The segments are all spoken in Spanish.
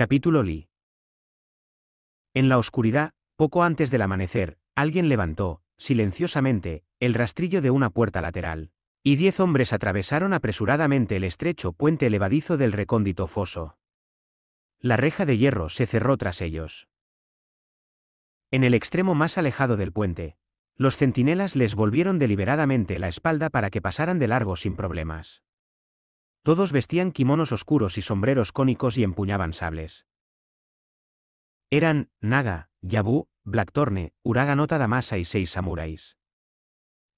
Capítulo Li. En la oscuridad, poco antes del amanecer, alguien levantó, silenciosamente, el rastrillo de una puerta lateral, y diez hombres atravesaron apresuradamente el estrecho puente elevadizo del recóndito foso. La reja de hierro se cerró tras ellos. En el extremo más alejado del puente, los centinelas les volvieron deliberadamente la espalda para que pasaran de largo sin problemas. Todos vestían kimonos oscuros y sombreros cónicos y empuñaban sables. Eran Naga, Yabu, Blackthorne, Uraganota Damasa y seis samuráis.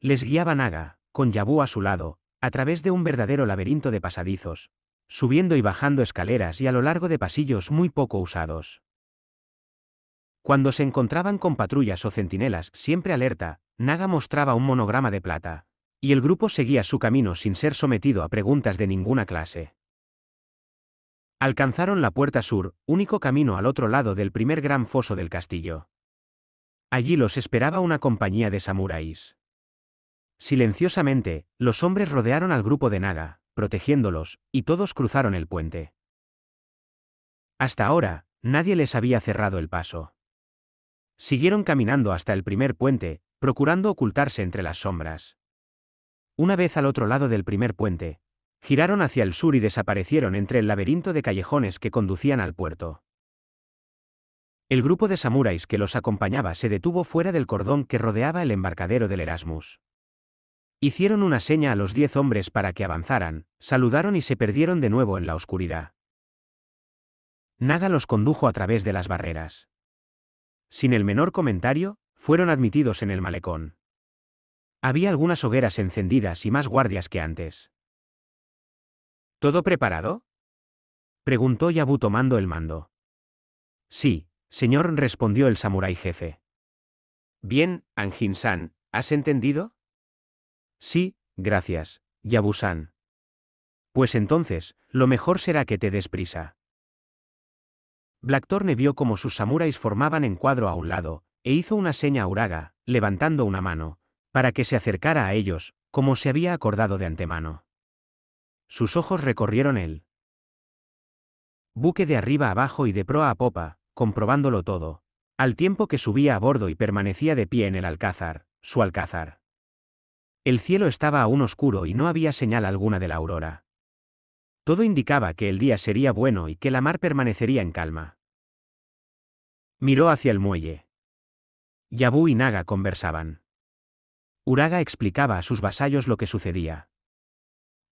Les guiaba Naga, con Yabu a su lado, a través de un verdadero laberinto de pasadizos, subiendo y bajando escaleras y a lo largo de pasillos muy poco usados. Cuando se encontraban con patrullas o centinelas, siempre alerta, Naga mostraba un monograma de plata. Y el grupo seguía su camino sin ser sometido a preguntas de ninguna clase. Alcanzaron la puerta sur, único camino al otro lado del primer gran foso del castillo. Allí los esperaba una compañía de samuráis. Silenciosamente, los hombres rodearon al grupo de Naga, protegiéndolos, y todos cruzaron el puente. Hasta ahora, nadie les había cerrado el paso. Siguieron caminando hasta el primer puente, procurando ocultarse entre las sombras. Una vez al otro lado del primer puente, giraron hacia el sur y desaparecieron entre el laberinto de callejones que conducían al puerto. El grupo de samuráis que los acompañaba se detuvo fuera del cordón que rodeaba el embarcadero del Erasmus. Hicieron una seña a los diez hombres para que avanzaran, saludaron y se perdieron de nuevo en la oscuridad. Nada los condujo a través de las barreras. Sin el menor comentario, fueron admitidos en el malecón. Había algunas hogueras encendidas y más guardias que antes. ¿Todo preparado? preguntó Yabu tomando el mando. Sí, señor, respondió el samurái jefe. Bien, Anjin-san, ¿has entendido? Sí, gracias, Yabu-san. Pues entonces, lo mejor será que te des prisa. Blackthorne vio cómo sus samuráis formaban en cuadro a un lado, e hizo una seña a Uraga, levantando una mano, para que se acercara a ellos, como se había acordado de antemano. Sus ojos recorrieron el buque de arriba abajo y de proa a popa, comprobándolo todo, al tiempo que subía a bordo y permanecía de pie en el alcázar, su alcázar. El cielo estaba aún oscuro y no había señal alguna de la aurora. Todo indicaba que el día sería bueno y que la mar permanecería en calma. Miró hacia el muelle. Yabú y Naga conversaban. Uraga explicaba a sus vasallos lo que sucedía.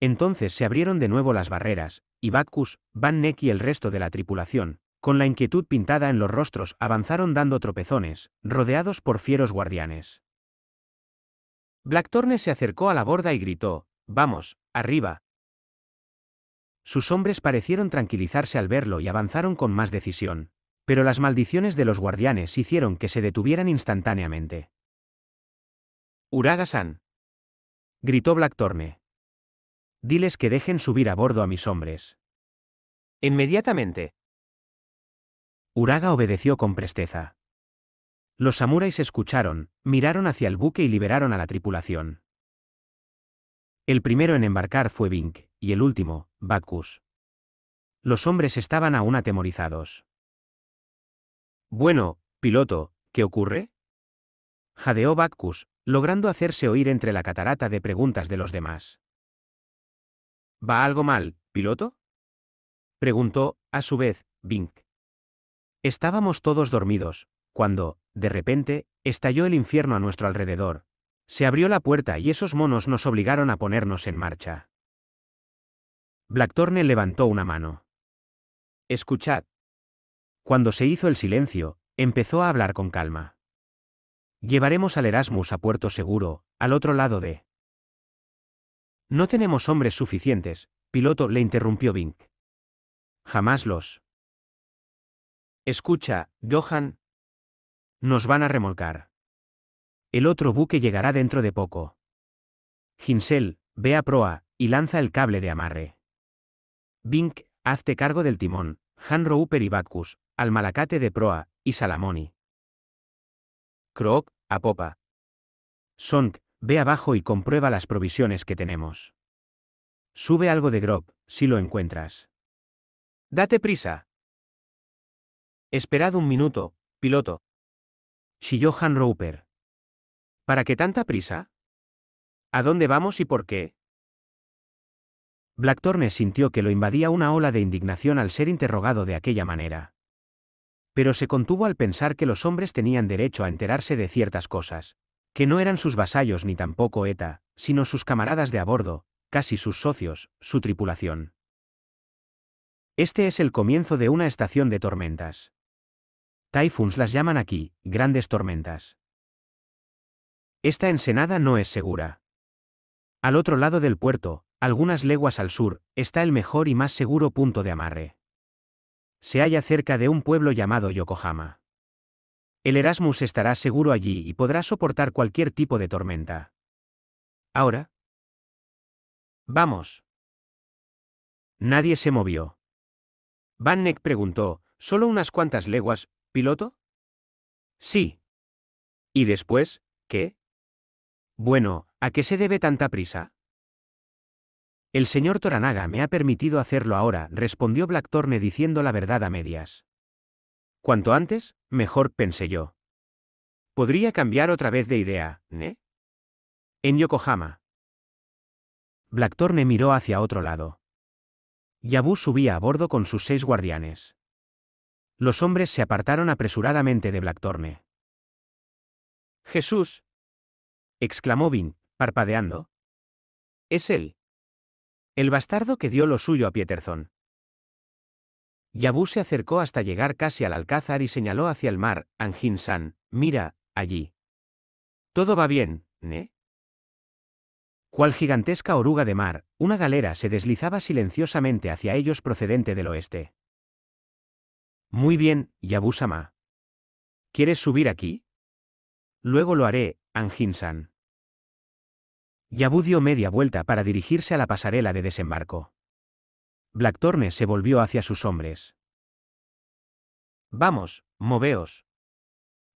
Entonces se abrieron de nuevo las barreras, y Bacchus, Van Neck y el resto de la tripulación, con la inquietud pintada en los rostros, avanzaron dando tropezones, rodeados por fieros guardianes. Blackthorne se acercó a la borda y gritó, Vamos, arriba. Sus hombres parecieron tranquilizarse al verlo y avanzaron con más decisión, pero las maldiciones de los guardianes hicieron que se detuvieran instantáneamente. Uraga-san. Gritó Blackthorne. Diles que dejen subir a bordo a mis hombres. Inmediatamente. Uraga obedeció con presteza. Los samuráis escucharon, miraron hacia el buque y liberaron a la tripulación. El primero en embarcar fue Vink, y el último, Bacchus. Los hombres estaban aún atemorizados. Bueno, piloto, ¿qué ocurre? jadeó Bacchus, logrando hacerse oír entre la catarata de preguntas de los demás. ¿Va algo mal, piloto? preguntó, a su vez, Bink. Estábamos todos dormidos, cuando, de repente, estalló el infierno a nuestro alrededor. Se abrió la puerta y esos monos nos obligaron a ponernos en marcha. Blackthorne levantó una mano. Escuchad. Cuando se hizo el silencio, empezó a hablar con calma. Llevaremos al Erasmus a puerto seguro, al otro lado de... No tenemos hombres suficientes, piloto le interrumpió Vink. Jamás los... Escucha, Johan. Nos van a remolcar. El otro buque llegará dentro de poco. Ginsel, ve a proa, y lanza el cable de amarre. «Vink, hazte cargo del timón, Hanro upper y Bacchus, al malacate de proa, y Salamoni. Croc, a popa. Sonk, ve abajo y comprueba las provisiones que tenemos. Sube algo de grob, si lo encuentras. Date prisa. Esperad un minuto, piloto. Chilló Roper. ¿Para qué tanta prisa? ¿A dónde vamos y por qué? Blackthorne sintió que lo invadía una ola de indignación al ser interrogado de aquella manera pero se contuvo al pensar que los hombres tenían derecho a enterarse de ciertas cosas, que no eran sus vasallos ni tampoco ETA, sino sus camaradas de a bordo, casi sus socios, su tripulación. Este es el comienzo de una estación de tormentas. Typhoons las llaman aquí, grandes tormentas. Esta ensenada no es segura. Al otro lado del puerto, algunas leguas al sur, está el mejor y más seguro punto de amarre se halla cerca de un pueblo llamado Yokohama. El Erasmus estará seguro allí y podrá soportar cualquier tipo de tormenta. Ahora. Vamos. Nadie se movió. Van preguntó, ¿solo unas cuantas leguas, piloto? Sí. ¿Y después, qué? Bueno, ¿a qué se debe tanta prisa? El señor Toranaga me ha permitido hacerlo ahora, respondió Blackthorne diciendo la verdad a medias. Cuanto antes, mejor, pensé yo. Podría cambiar otra vez de idea, ¿eh? En Yokohama. Blackthorne miró hacia otro lado. Yabu subía a bordo con sus seis guardianes. Los hombres se apartaron apresuradamente de Blackthorne. Jesús, exclamó Vin, parpadeando. Es él. El bastardo que dio lo suyo a Pieterzón. Yabú se acercó hasta llegar casi al alcázar y señaló hacia el mar, Angin-san, mira, allí. Todo va bien, ¿eh? Cual gigantesca oruga de mar, una galera se deslizaba silenciosamente hacia ellos procedente del oeste. Muy bien, Yabu-sama. ¿Quieres subir aquí? Luego lo haré, Angin-san. Yabu dio media vuelta para dirigirse a la pasarela de desembarco. Blackthorne se volvió hacia sus hombres. Vamos, moveos.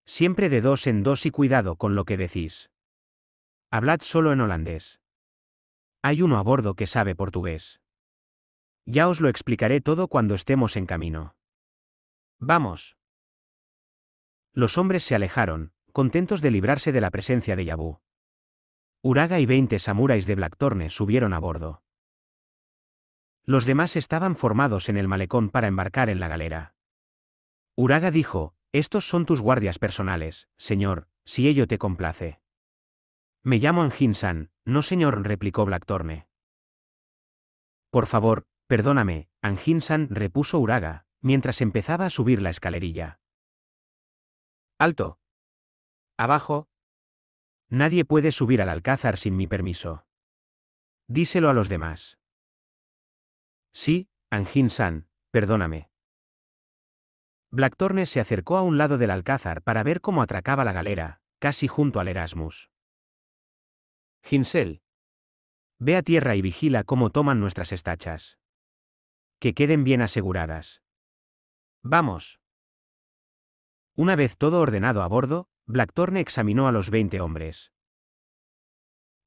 Siempre de dos en dos y cuidado con lo que decís. Hablad solo en holandés. Hay uno a bordo que sabe portugués. Ya os lo explicaré todo cuando estemos en camino. Vamos. Los hombres se alejaron, contentos de librarse de la presencia de Yabú. Uraga y veinte samuráis de Blackthorne subieron a bordo. Los demás estaban formados en el malecón para embarcar en la galera. Uraga dijo, estos son tus guardias personales, señor, si ello te complace. Me llamo Anginsan, no señor, replicó Blackthorne. Por favor, perdóname, Anginsan repuso Uraga, mientras empezaba a subir la escalerilla. Alto. Abajo, Nadie puede subir al alcázar sin mi permiso. Díselo a los demás. Sí, Anjin-san, perdóname. Blackthorne se acercó a un lado del alcázar para ver cómo atracaba la galera, casi junto al Erasmus. Ginsel. Ve a tierra y vigila cómo toman nuestras estachas. Que queden bien aseguradas. Vamos. Una vez todo ordenado a bordo, Blackthorne examinó a los veinte hombres.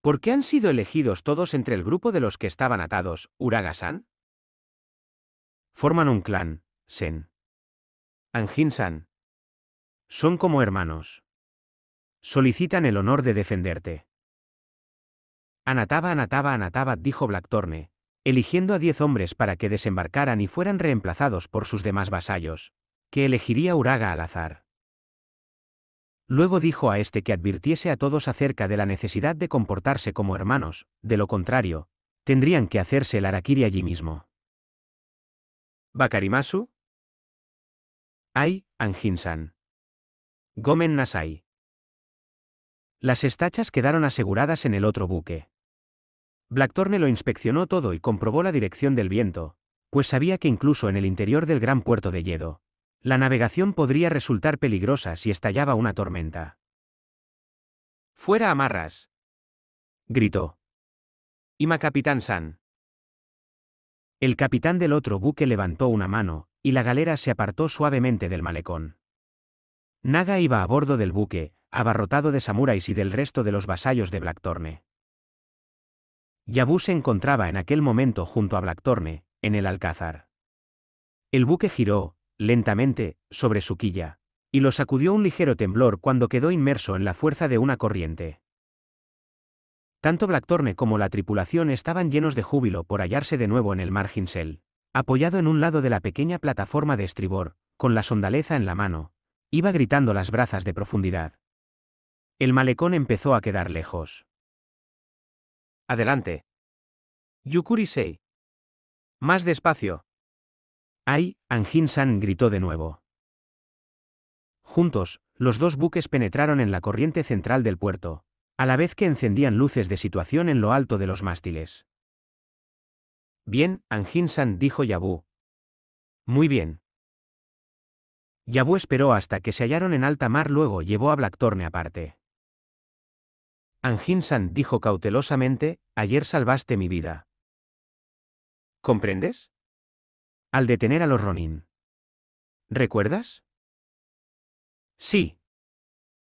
¿Por qué han sido elegidos todos entre el grupo de los que estaban atados, Uraga-san? Forman un clan, Sen. Anjin-san. Son como hermanos. Solicitan el honor de defenderte. Anataba, Anataba, Anataba, dijo Blackthorne, eligiendo a diez hombres para que desembarcaran y fueran reemplazados por sus demás vasallos, que elegiría Uraga al azar. Luego dijo a este que advirtiese a todos acerca de la necesidad de comportarse como hermanos, de lo contrario, tendrían que hacerse el harakiri allí mismo. ¿Bakarimasu? Ay, anginsan, Gomen Nasai. Las estachas quedaron aseguradas en el otro buque. Blackthorne lo inspeccionó todo y comprobó la dirección del viento, pues sabía que incluso en el interior del gran puerto de Yedo, la navegación podría resultar peligrosa si estallaba una tormenta. ¡Fuera amarras! gritó. Ima Capitán San. El capitán del otro buque levantó una mano, y la galera se apartó suavemente del malecón. Naga iba a bordo del buque, abarrotado de samuráis y del resto de los vasallos de Blackthorne. Yabu se encontraba en aquel momento junto a Blackthorne, en el alcázar. El buque giró, lentamente, sobre su quilla, y lo sacudió un ligero temblor cuando quedó inmerso en la fuerza de una corriente. Tanto Blackthorne como la tripulación estaban llenos de júbilo por hallarse de nuevo en el mar Hinsel, apoyado en un lado de la pequeña plataforma de estribor, con la sondaleza en la mano, iba gritando las brazas de profundidad. El malecón empezó a quedar lejos. Adelante. Yukurisei. Más despacio. ¡Ay! Anjin-san gritó de nuevo. Juntos, los dos buques penetraron en la corriente central del puerto, a la vez que encendían luces de situación en lo alto de los mástiles. Bien, Anjin-san dijo Yabu. Muy bien. Yabu esperó hasta que se hallaron en alta mar, luego llevó a Blackthorne aparte. Anjin-san dijo cautelosamente, ayer salvaste mi vida. ¿Comprendes? al detener a los Ronin. ¿Recuerdas? Sí.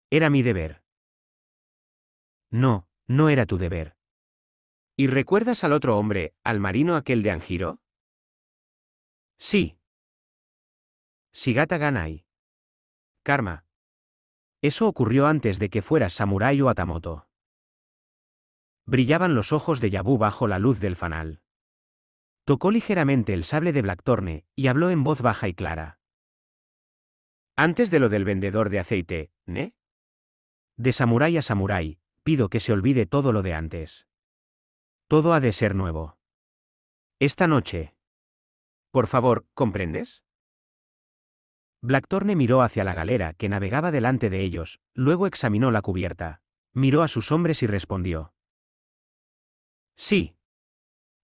Era mi deber. No, no era tu deber. ¿Y recuerdas al otro hombre, al marino aquel de Anjiro? Sí. Sigata Ganai. Karma. Eso ocurrió antes de que fuera Samurai o Atamoto. Brillaban los ojos de Yabu bajo la luz del fanal. Tocó ligeramente el sable de Blackthorne y habló en voz baja y clara. Antes de lo del vendedor de aceite, ¿ne? De samurái a samurái, pido que se olvide todo lo de antes. Todo ha de ser nuevo. Esta noche. Por favor, ¿comprendes? Blackthorne miró hacia la galera que navegaba delante de ellos, luego examinó la cubierta, miró a sus hombres y respondió. Sí.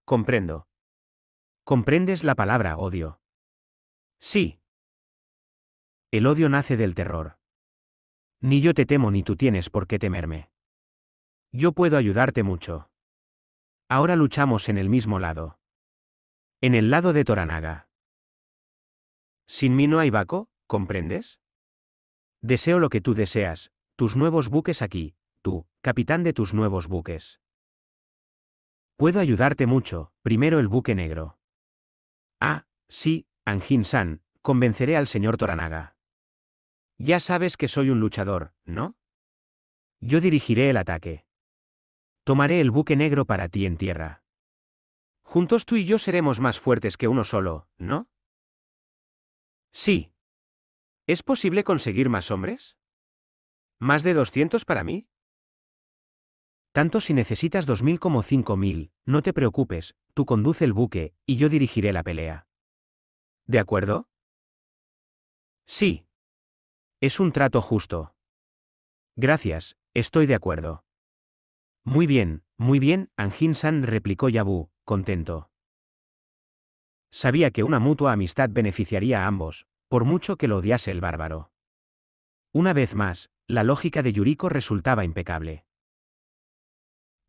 Comprendo. ¿Comprendes la palabra odio? Sí. El odio nace del terror. Ni yo te temo ni tú tienes por qué temerme. Yo puedo ayudarte mucho. Ahora luchamos en el mismo lado. En el lado de Toranaga. Sin mí no hay Baco, ¿comprendes? Deseo lo que tú deseas, tus nuevos buques aquí, tú, capitán de tus nuevos buques. Puedo ayudarte mucho, primero el buque negro. Ah, sí, Anjin-san, convenceré al señor Toranaga. Ya sabes que soy un luchador, ¿no? Yo dirigiré el ataque. Tomaré el buque negro para ti en tierra. Juntos tú y yo seremos más fuertes que uno solo, ¿no? Sí. ¿Es posible conseguir más hombres? ¿Más de 200 para mí? Tanto si necesitas 2.000 como 5.000, no te preocupes, tú conduce el buque, y yo dirigiré la pelea. ¿De acuerdo? Sí. Es un trato justo. Gracias, estoy de acuerdo. Muy bien, muy bien, Anjin-san replicó Yabu, contento. Sabía que una mutua amistad beneficiaría a ambos, por mucho que lo odiase el bárbaro. Una vez más, la lógica de Yuriko resultaba impecable.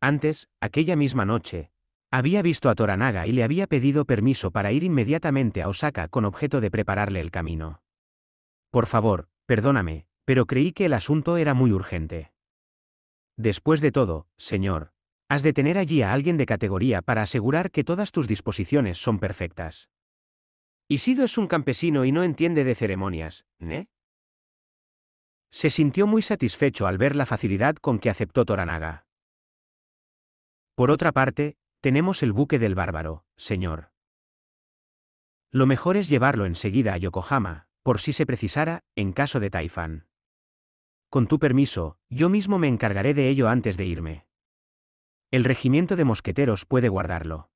Antes, aquella misma noche, había visto a Toranaga y le había pedido permiso para ir inmediatamente a Osaka con objeto de prepararle el camino. Por favor, perdóname, pero creí que el asunto era muy urgente. Después de todo, señor, has de tener allí a alguien de categoría para asegurar que todas tus disposiciones son perfectas. Isido es un campesino y no entiende de ceremonias, ¿eh? Se sintió muy satisfecho al ver la facilidad con que aceptó Toranaga. Por otra parte, tenemos el buque del bárbaro, señor. Lo mejor es llevarlo enseguida a Yokohama, por si se precisara, en caso de taifán. Con tu permiso, yo mismo me encargaré de ello antes de irme. El regimiento de mosqueteros puede guardarlo.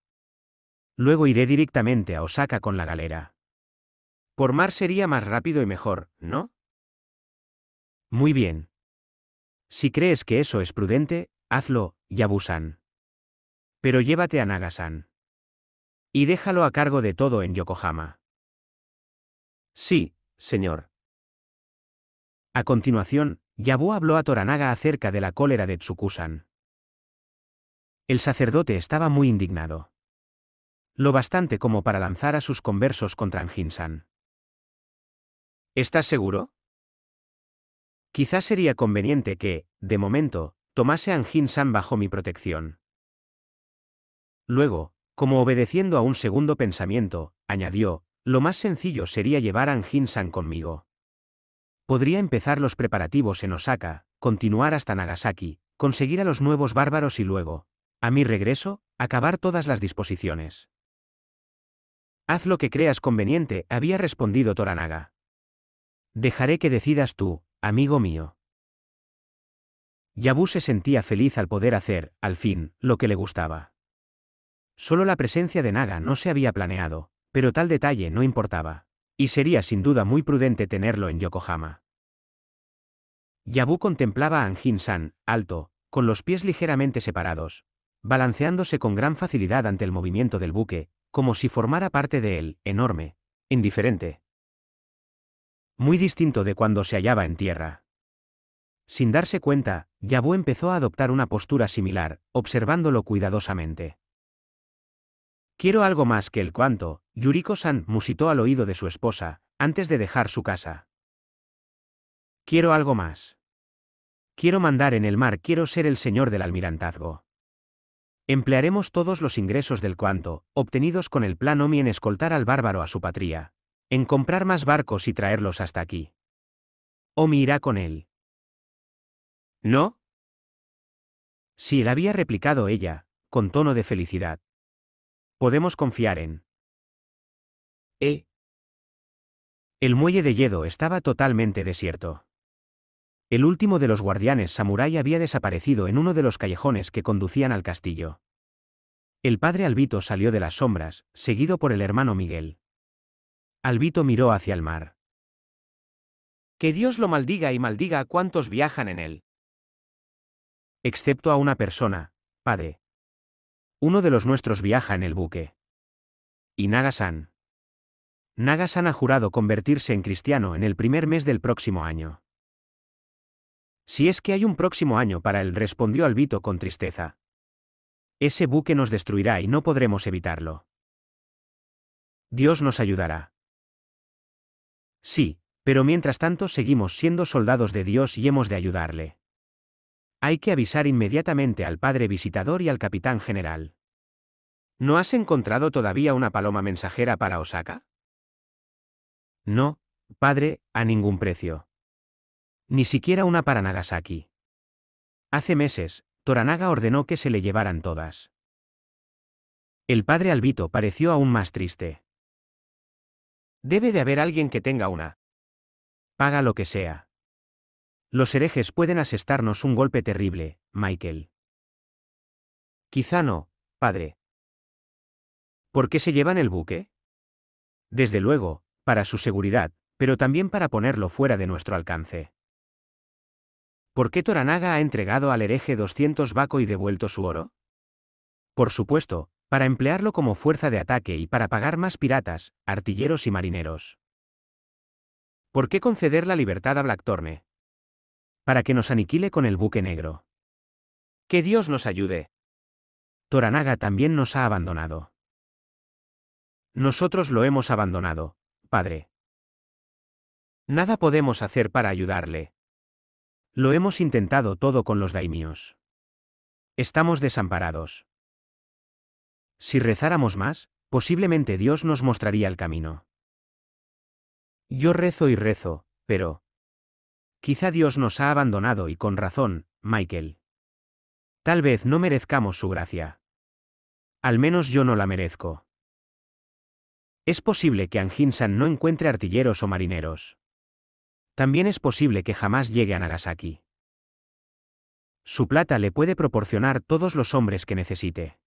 Luego iré directamente a Osaka con la galera. Por mar sería más rápido y mejor, ¿no? Muy bien. Si crees que eso es prudente, hazlo, Yabusan. Pero llévate a Nagasan. Y déjalo a cargo de todo en Yokohama. Sí, señor. A continuación, Yabu habló a Toranaga acerca de la cólera de Tsukusan. El sacerdote estaba muy indignado. Lo bastante como para lanzar a sus conversos contra Ngin-san. ¿Estás seguro? Quizás sería conveniente que, de momento, tomase a Ngin-san bajo mi protección. Luego, como obedeciendo a un segundo pensamiento, añadió, lo más sencillo sería llevar a Anjin-san conmigo. Podría empezar los preparativos en Osaka, continuar hasta Nagasaki, conseguir a los nuevos bárbaros y luego, a mi regreso, acabar todas las disposiciones. Haz lo que creas conveniente, había respondido Toranaga. Dejaré que decidas tú, amigo mío. Yabu se sentía feliz al poder hacer, al fin, lo que le gustaba. Solo la presencia de Naga no se había planeado, pero tal detalle no importaba, y sería sin duda muy prudente tenerlo en Yokohama. Yabu contemplaba a Anjin-san, alto, con los pies ligeramente separados, balanceándose con gran facilidad ante el movimiento del buque, como si formara parte de él, enorme, indiferente. Muy distinto de cuando se hallaba en tierra. Sin darse cuenta, Yabu empezó a adoptar una postura similar, observándolo cuidadosamente. Quiero algo más que el cuanto, Yuriko-san musitó al oído de su esposa, antes de dejar su casa. Quiero algo más. Quiero mandar en el mar, quiero ser el señor del almirantazgo. Emplearemos todos los ingresos del cuanto, obtenidos con el plan Omi en escoltar al bárbaro a su patria, en comprar más barcos y traerlos hasta aquí. Omi irá con él. ¿No? Si él había replicado ella, con tono de felicidad. Podemos confiar en... E. El muelle de Yedo estaba totalmente desierto. El último de los guardianes samurái había desaparecido en uno de los callejones que conducían al castillo. El padre Albito salió de las sombras, seguido por el hermano Miguel. Albito miró hacia el mar. Que Dios lo maldiga y maldiga a cuantos viajan en él. Excepto a una persona, padre, uno de los nuestros viaja en el buque. Y Nagasan. Nagasan ha jurado convertirse en cristiano en el primer mes del próximo año. Si es que hay un próximo año para él, respondió Albito con tristeza. Ese buque nos destruirá y no podremos evitarlo. Dios nos ayudará. Sí, pero mientras tanto seguimos siendo soldados de Dios y hemos de ayudarle. Hay que avisar inmediatamente al padre visitador y al capitán general. ¿No has encontrado todavía una paloma mensajera para Osaka? No, padre, a ningún precio. Ni siquiera una para Nagasaki. Hace meses, Toranaga ordenó que se le llevaran todas. El padre Albito pareció aún más triste. Debe de haber alguien que tenga una. Paga lo que sea. Los herejes pueden asestarnos un golpe terrible, Michael. Quizá no, padre, ¿Por qué se llevan el buque? Desde luego, para su seguridad, pero también para ponerlo fuera de nuestro alcance. ¿Por qué Toranaga ha entregado al hereje 200 Baco y devuelto su oro? Por supuesto, para emplearlo como fuerza de ataque y para pagar más piratas, artilleros y marineros. ¿Por qué conceder la libertad a Blackthorne? Para que nos aniquile con el buque negro. Que Dios nos ayude. Toranaga también nos ha abandonado. Nosotros lo hemos abandonado, Padre. Nada podemos hacer para ayudarle. Lo hemos intentado todo con los daimios. Estamos desamparados. Si rezáramos más, posiblemente Dios nos mostraría el camino. Yo rezo y rezo, pero... Quizá Dios nos ha abandonado y con razón, Michael. Tal vez no merezcamos su gracia. Al menos yo no la merezco. Es posible que Anjinsan no encuentre artilleros o marineros. También es posible que jamás llegue a Nagasaki. Su plata le puede proporcionar todos los hombres que necesite.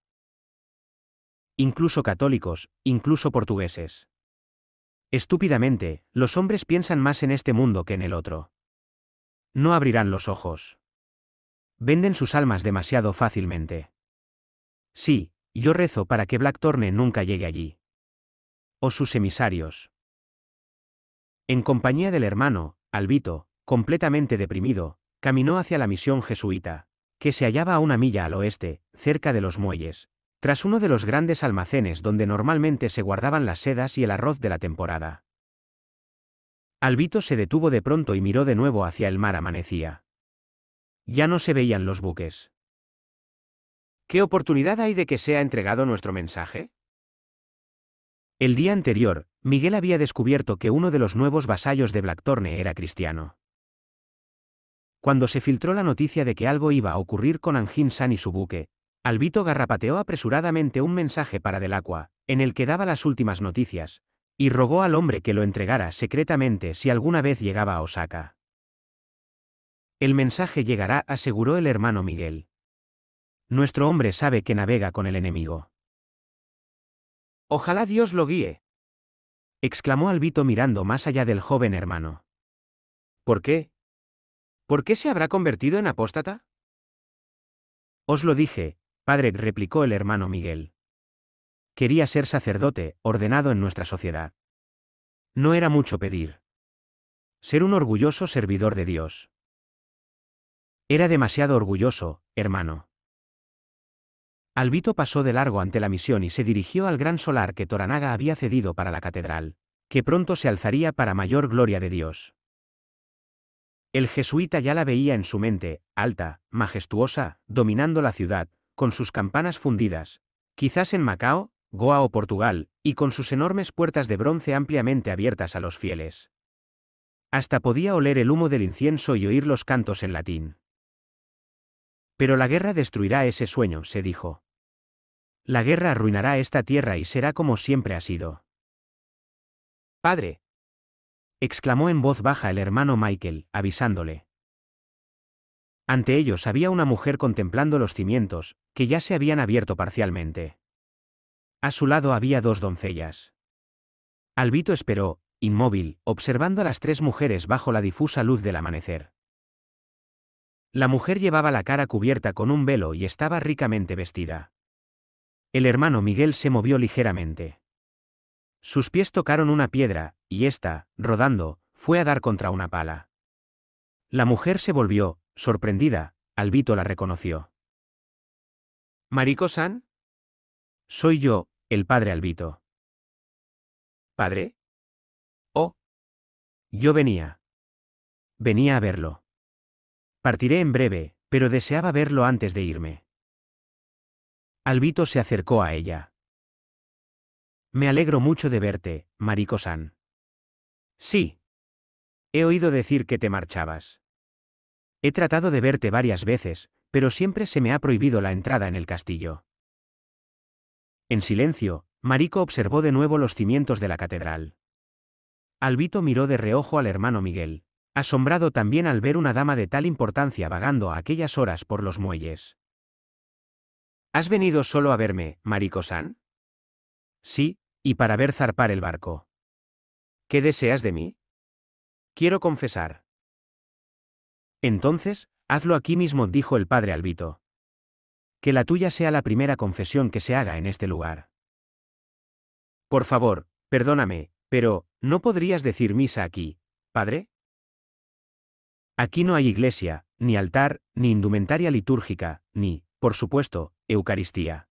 Incluso católicos, incluso portugueses. Estúpidamente, los hombres piensan más en este mundo que en el otro. No abrirán los ojos. Venden sus almas demasiado fácilmente. Sí, yo rezo para que Black nunca llegue allí o sus emisarios. En compañía del hermano, Albito, completamente deprimido, caminó hacia la misión jesuita, que se hallaba a una milla al oeste, cerca de los muelles, tras uno de los grandes almacenes donde normalmente se guardaban las sedas y el arroz de la temporada. Albito se detuvo de pronto y miró de nuevo hacia el mar amanecía. Ya no se veían los buques. ¿Qué oportunidad hay de que sea entregado nuestro mensaje? El día anterior, Miguel había descubierto que uno de los nuevos vasallos de Blackthorne era cristiano. Cuando se filtró la noticia de que algo iba a ocurrir con anjin San y su buque, Albito garrapateó apresuradamente un mensaje para Delacqua, en el que daba las últimas noticias, y rogó al hombre que lo entregara secretamente si alguna vez llegaba a Osaka. El mensaje llegará, aseguró el hermano Miguel. Nuestro hombre sabe que navega con el enemigo. Ojalá Dios lo guíe. exclamó Albito mirando más allá del joven hermano. ¿Por qué? ¿Por qué se habrá convertido en apóstata? Os lo dije, padre, replicó el hermano Miguel. Quería ser sacerdote, ordenado en nuestra sociedad. No era mucho pedir. Ser un orgulloso servidor de Dios. Era demasiado orgulloso, hermano. Albito pasó de largo ante la misión y se dirigió al gran solar que Toranaga había cedido para la catedral, que pronto se alzaría para mayor gloria de Dios. El jesuita ya la veía en su mente, alta, majestuosa, dominando la ciudad, con sus campanas fundidas, quizás en Macao, Goa o Portugal, y con sus enormes puertas de bronce ampliamente abiertas a los fieles. Hasta podía oler el humo del incienso y oír los cantos en latín. Pero la guerra destruirá ese sueño, se dijo. La guerra arruinará esta tierra y será como siempre ha sido. Padre. exclamó en voz baja el hermano Michael, avisándole. Ante ellos había una mujer contemplando los cimientos, que ya se habían abierto parcialmente. A su lado había dos doncellas. Albito esperó, inmóvil, observando a las tres mujeres bajo la difusa luz del amanecer. La mujer llevaba la cara cubierta con un velo y estaba ricamente vestida. El hermano Miguel se movió ligeramente. Sus pies tocaron una piedra, y ésta, rodando, fue a dar contra una pala. La mujer se volvió, sorprendida, Albito la reconoció. ¿Marico-san? Soy yo, el padre Albito. ¿Padre? Oh. Yo venía. Venía a verlo. Partiré en breve, pero deseaba verlo antes de irme. Albito se acercó a ella. Me alegro mucho de verte, Marico san Sí. He oído decir que te marchabas. He tratado de verte varias veces, pero siempre se me ha prohibido la entrada en el castillo. En silencio, Marico observó de nuevo los cimientos de la catedral. Albito miró de reojo al hermano Miguel asombrado también al ver una dama de tal importancia vagando a aquellas horas por los muelles. ¿Has venido solo a verme, marico Sí, y para ver zarpar el barco. ¿Qué deseas de mí? Quiero confesar. Entonces, hazlo aquí mismo, dijo el padre Albito. Que la tuya sea la primera confesión que se haga en este lugar. Por favor, perdóname, pero, ¿no podrías decir misa aquí, padre? Aquí no hay iglesia, ni altar, ni indumentaria litúrgica, ni, por supuesto, Eucaristía.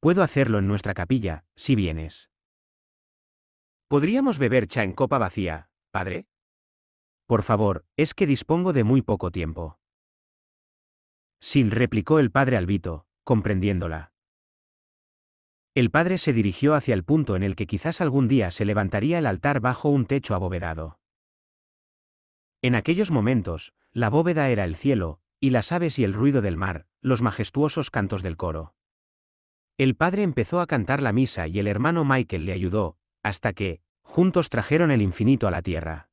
Puedo hacerlo en nuestra capilla, si vienes. ¿Podríamos beber cha en copa vacía, padre? Por favor, es que dispongo de muy poco tiempo. sí replicó el padre Albito, comprendiéndola. El padre se dirigió hacia el punto en el que quizás algún día se levantaría el altar bajo un techo abovedado. En aquellos momentos, la bóveda era el cielo, y las aves y el ruido del mar, los majestuosos cantos del coro. El padre empezó a cantar la misa y el hermano Michael le ayudó, hasta que, juntos trajeron el infinito a la tierra.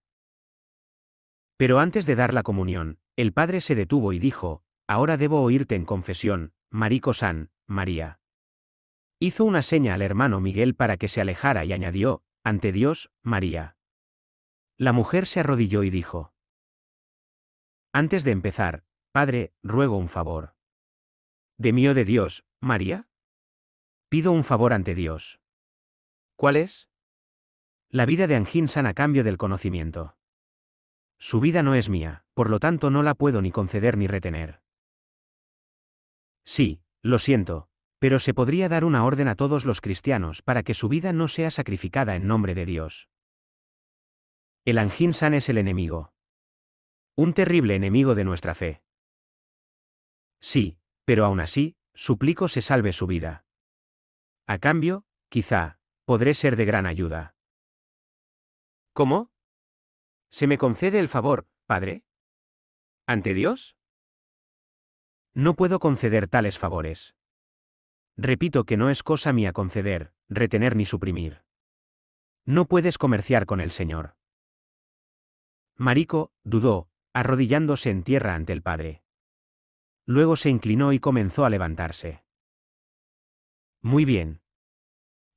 Pero antes de dar la comunión, el padre se detuvo y dijo, Ahora debo oírte en confesión, Marico San, María. Hizo una seña al hermano Miguel para que se alejara y añadió, Ante Dios, María. La mujer se arrodilló y dijo, antes de empezar, Padre, ruego un favor. ¿De mío oh de Dios, María? Pido un favor ante Dios. ¿Cuál es? La vida de San a cambio del conocimiento. Su vida no es mía, por lo tanto no la puedo ni conceder ni retener. Sí, lo siento, pero se podría dar una orden a todos los cristianos para que su vida no sea sacrificada en nombre de Dios. El Anjin San es el enemigo un terrible enemigo de nuestra fe. Sí, pero aún así, suplico se salve su vida. A cambio, quizá, podré ser de gran ayuda. ¿Cómo? ¿Se me concede el favor, Padre? ¿Ante Dios? No puedo conceder tales favores. Repito que no es cosa mía conceder, retener ni suprimir. No puedes comerciar con el Señor. Marico dudó, arrodillándose en tierra ante el Padre. Luego se inclinó y comenzó a levantarse. Muy bien.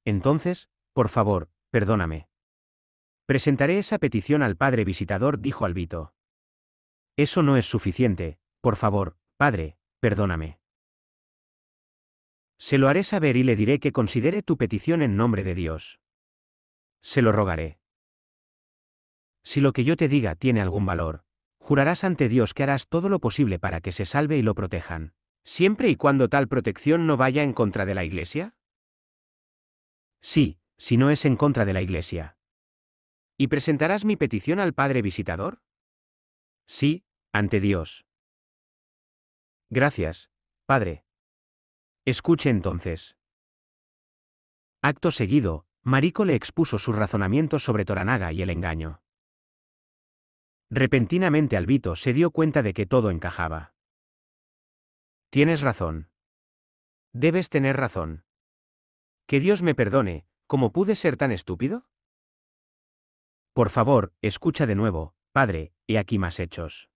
Entonces, por favor, perdóname. Presentaré esa petición al Padre visitador, dijo Albito. Eso no es suficiente, por favor, Padre, perdóname. Se lo haré saber y le diré que considere tu petición en nombre de Dios. Se lo rogaré. Si lo que yo te diga tiene algún valor, Jurarás ante Dios que harás todo lo posible para que se salve y lo protejan, siempre y cuando tal protección no vaya en contra de la Iglesia. Sí, si no es en contra de la Iglesia. ¿Y presentarás mi petición al Padre Visitador? Sí, ante Dios. Gracias, Padre. Escuche entonces. Acto seguido, Marico le expuso sus razonamientos sobre Toranaga y el engaño. Repentinamente Albito se dio cuenta de que todo encajaba. Tienes razón. Debes tener razón. Que Dios me perdone, ¿cómo pude ser tan estúpido? Por favor, escucha de nuevo, padre, he aquí más hechos.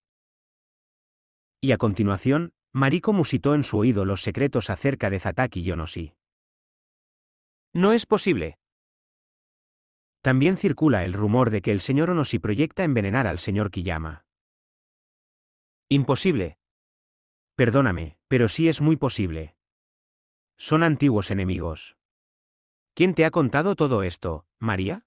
Y a continuación, Mariko musitó en su oído los secretos acerca de Zataki Yonoshi. No es posible. También circula el rumor de que el señor Onosi proyecta envenenar al señor Kiyama. Imposible. Perdóname, pero sí es muy posible. Son antiguos enemigos. ¿Quién te ha contado todo esto, María?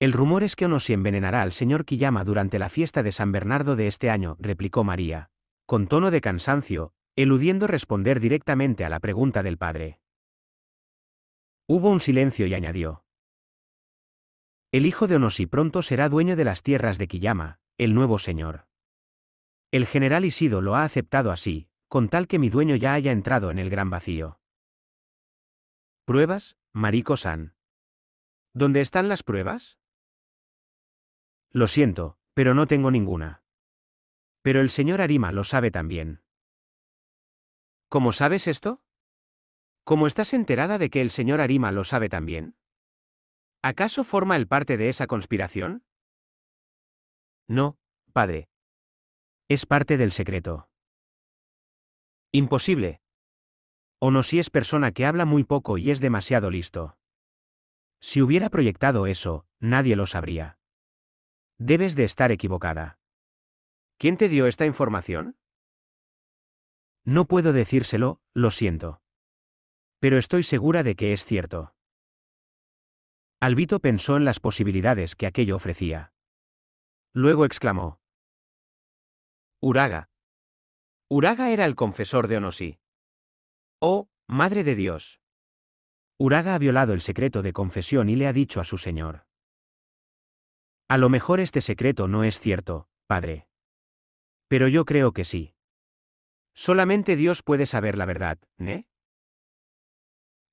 El rumor es que Onosi envenenará al señor Kiyama durante la fiesta de San Bernardo de este año, replicó María, con tono de cansancio, eludiendo responder directamente a la pregunta del padre. Hubo un silencio y añadió. El hijo de Onosi pronto será dueño de las tierras de Kiyama, el nuevo señor. El general Isido lo ha aceptado así, con tal que mi dueño ya haya entrado en el gran vacío. Pruebas, Mariko-san. ¿Dónde están las pruebas? Lo siento, pero no tengo ninguna. Pero el señor Arima lo sabe también. ¿Cómo sabes esto? ¿Cómo estás enterada de que el señor Arima lo sabe también? ¿Acaso forma el parte de esa conspiración? No, padre. Es parte del secreto. Imposible. O no si es persona que habla muy poco y es demasiado listo. Si hubiera proyectado eso, nadie lo sabría. Debes de estar equivocada. ¿Quién te dio esta información? No puedo decírselo, lo siento. Pero estoy segura de que es cierto. Albito pensó en las posibilidades que aquello ofrecía. Luego exclamó. Uraga. Uraga era el confesor de Onosí. Oh, Madre de Dios. Uraga ha violado el secreto de confesión y le ha dicho a su señor. A lo mejor este secreto no es cierto, padre. Pero yo creo que sí. Solamente Dios puede saber la verdad, ¿eh?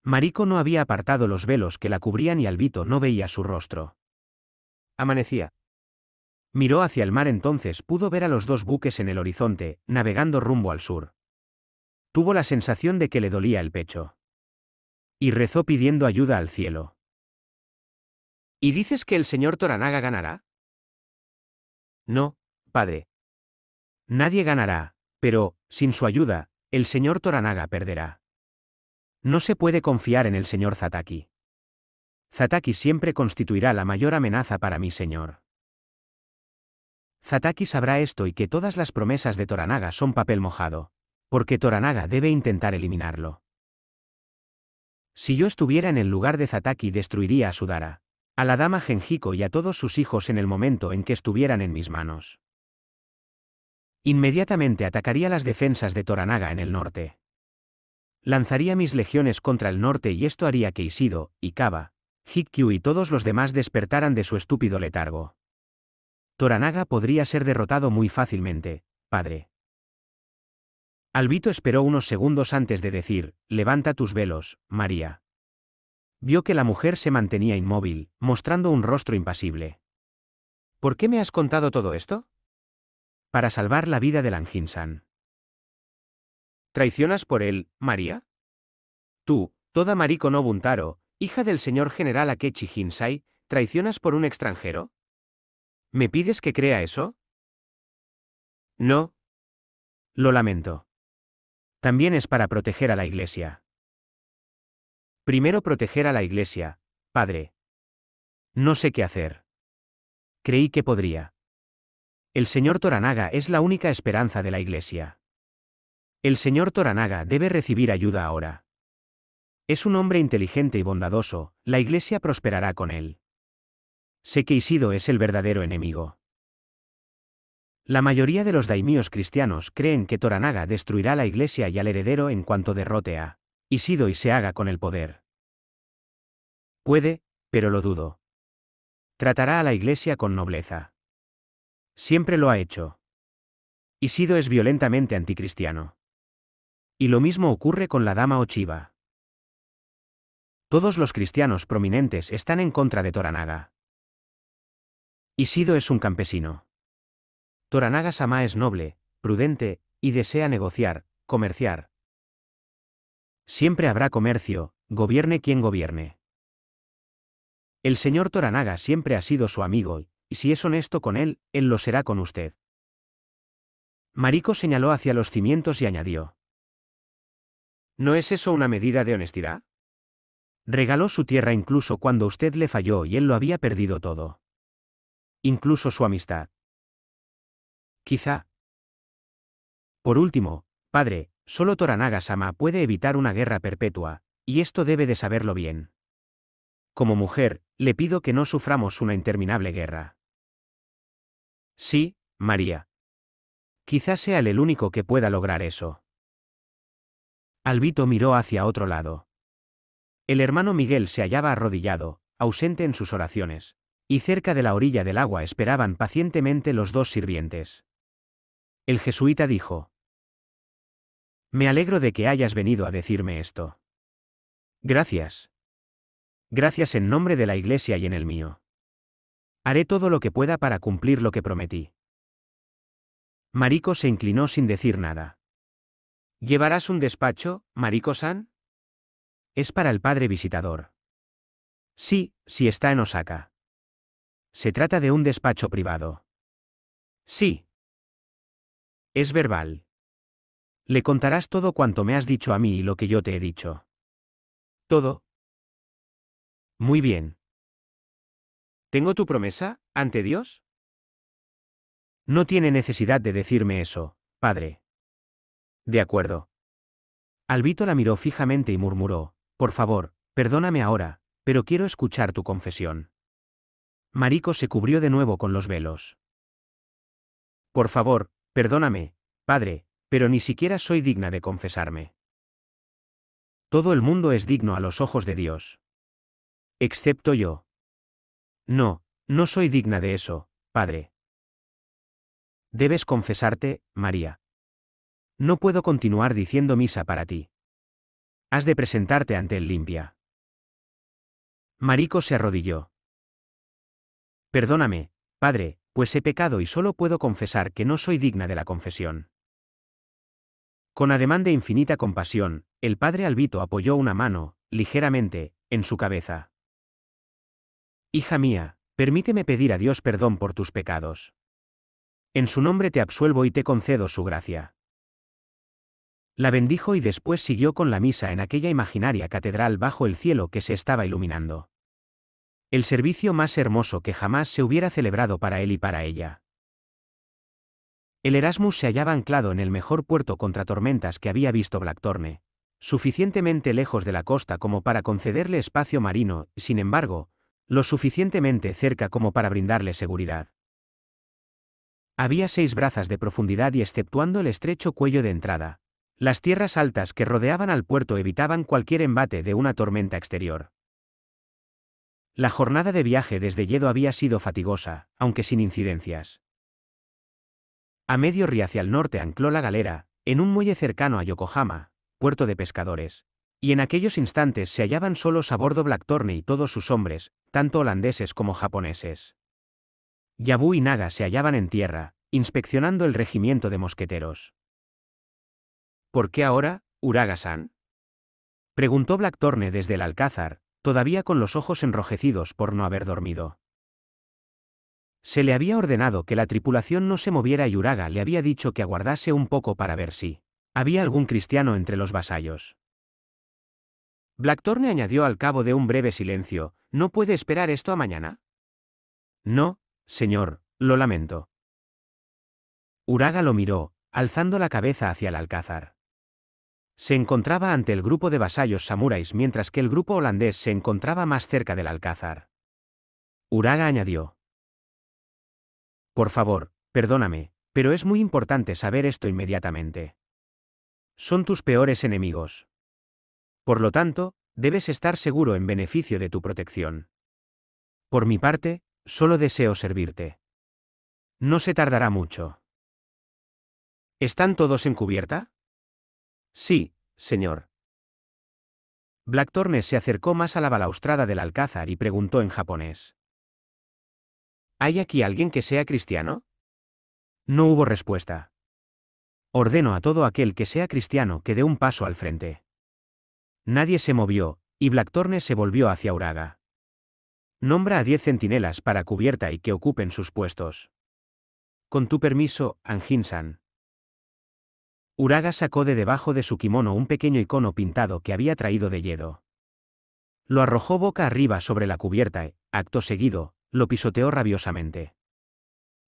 Marico no había apartado los velos que la cubrían y Albito no veía su rostro. Amanecía. Miró hacia el mar entonces pudo ver a los dos buques en el horizonte, navegando rumbo al sur. Tuvo la sensación de que le dolía el pecho. Y rezó pidiendo ayuda al cielo. ¿Y dices que el señor Toranaga ganará? No, padre. Nadie ganará, pero, sin su ayuda, el señor Toranaga perderá. No se puede confiar en el señor Zataki. Zataki siempre constituirá la mayor amenaza para mi señor. Zataki sabrá esto y que todas las promesas de Toranaga son papel mojado, porque Toranaga debe intentar eliminarlo. Si yo estuviera en el lugar de Zataki destruiría a Sudara, a la dama Genjiko y a todos sus hijos en el momento en que estuvieran en mis manos. Inmediatamente atacaría las defensas de Toranaga en el norte. Lanzaría mis legiones contra el norte y esto haría que Isido, Ikaba, Hikyu y todos los demás despertaran de su estúpido letargo. Toranaga podría ser derrotado muy fácilmente, padre. Albito esperó unos segundos antes de decir, levanta tus velos, María. Vio que la mujer se mantenía inmóvil, mostrando un rostro impasible. ¿Por qué me has contado todo esto? Para salvar la vida de Lanjinsan. ¿Traicionas por él, María? Tú, toda Mariko no Buntaro, hija del señor general Akechi Hinsai, ¿traicionas por un extranjero? ¿Me pides que crea eso? No. Lo lamento. También es para proteger a la Iglesia. Primero proteger a la Iglesia, padre. No sé qué hacer. Creí que podría. El señor Toranaga es la única esperanza de la Iglesia. El señor Toranaga debe recibir ayuda ahora. Es un hombre inteligente y bondadoso, la iglesia prosperará con él. Sé que Isido es el verdadero enemigo. La mayoría de los daimios cristianos creen que Toranaga destruirá la iglesia y al heredero en cuanto derrote a Isido y se haga con el poder. Puede, pero lo dudo. Tratará a la iglesia con nobleza. Siempre lo ha hecho. Isido es violentamente anticristiano. Y lo mismo ocurre con la dama Ochiva. Todos los cristianos prominentes están en contra de Toranaga. Isido es un campesino. Toranaga Sama es noble, prudente, y desea negociar, comerciar. Siempre habrá comercio, gobierne quien gobierne. El señor Toranaga siempre ha sido su amigo, y si es honesto con él, él lo será con usted. Marico señaló hacia los cimientos y añadió. ¿No es eso una medida de honestidad? Regaló su tierra incluso cuando usted le falló y él lo había perdido todo. Incluso su amistad. Quizá. Por último, padre, solo Toranaga-sama puede evitar una guerra perpetua, y esto debe de saberlo bien. Como mujer, le pido que no suframos una interminable guerra. Sí, María. Quizá sea él el único que pueda lograr eso. Albito miró hacia otro lado. El hermano Miguel se hallaba arrodillado, ausente en sus oraciones, y cerca de la orilla del agua esperaban pacientemente los dos sirvientes. El jesuita dijo, Me alegro de que hayas venido a decirme esto. Gracias. Gracias en nombre de la Iglesia y en el mío. Haré todo lo que pueda para cumplir lo que prometí. Marico se inclinó sin decir nada. ¿Llevarás un despacho, Mariko-san? Es para el padre visitador. Sí, si está en Osaka. Se trata de un despacho privado. Sí. Es verbal. Le contarás todo cuanto me has dicho a mí y lo que yo te he dicho. Todo. Muy bien. ¿Tengo tu promesa, ante Dios? No tiene necesidad de decirme eso, padre. De acuerdo. Albito la miró fijamente y murmuró, Por favor, perdóname ahora, pero quiero escuchar tu confesión. Marico se cubrió de nuevo con los velos. Por favor, perdóname, padre, pero ni siquiera soy digna de confesarme. Todo el mundo es digno a los ojos de Dios. Excepto yo. No, no soy digna de eso, padre. Debes confesarte, María. No puedo continuar diciendo misa para ti. Has de presentarte ante él limpia. Marico se arrodilló. Perdóname, padre, pues he pecado y solo puedo confesar que no soy digna de la confesión. Con ademán de infinita compasión, el padre Albito apoyó una mano, ligeramente, en su cabeza. Hija mía, permíteme pedir a Dios perdón por tus pecados. En su nombre te absuelvo y te concedo su gracia. La bendijo y después siguió con la misa en aquella imaginaria catedral bajo el cielo que se estaba iluminando. El servicio más hermoso que jamás se hubiera celebrado para él y para ella. El Erasmus se hallaba anclado en el mejor puerto contra tormentas que había visto Blackthorne, suficientemente lejos de la costa como para concederle espacio marino, sin embargo, lo suficientemente cerca como para brindarle seguridad. Había seis brazas de profundidad y exceptuando el estrecho cuello de entrada, las tierras altas que rodeaban al puerto evitaban cualquier embate de una tormenta exterior. La jornada de viaje desde Yedo había sido fatigosa, aunque sin incidencias. A medio río hacia el norte ancló la galera, en un muelle cercano a Yokohama, puerto de pescadores, y en aquellos instantes se hallaban solos a bordo Blackthorne y todos sus hombres, tanto holandeses como japoneses. Yabu y Naga se hallaban en tierra, inspeccionando el regimiento de mosqueteros. ¿Por qué ahora, Uraga-san? Preguntó Blackthorne desde el alcázar, todavía con los ojos enrojecidos por no haber dormido. Se le había ordenado que la tripulación no se moviera y Uraga le había dicho que aguardase un poco para ver si había algún cristiano entre los vasallos. Blackthorne añadió al cabo de un breve silencio, ¿no puede esperar esto a mañana? No, señor, lo lamento. Uraga lo miró, alzando la cabeza hacia el alcázar se encontraba ante el grupo de vasallos samuráis mientras que el grupo holandés se encontraba más cerca del alcázar. Uraga añadió. Por favor, perdóname, pero es muy importante saber esto inmediatamente. Son tus peores enemigos. Por lo tanto, debes estar seguro en beneficio de tu protección. Por mi parte, solo deseo servirte. No se tardará mucho. ¿Están todos en cubierta? Sí, señor. Blackthorne se acercó más a la balaustrada del alcázar y preguntó en japonés. ¿Hay aquí alguien que sea cristiano? No hubo respuesta. Ordeno a todo aquel que sea cristiano que dé un paso al frente. Nadie se movió, y Blackthorne se volvió hacia Uraga. Nombra a diez centinelas para cubierta y que ocupen sus puestos. Con tu permiso, Anginsan. san Uraga sacó de debajo de su kimono un pequeño icono pintado que había traído de Yedo. Lo arrojó boca arriba sobre la cubierta y, acto seguido, lo pisoteó rabiosamente.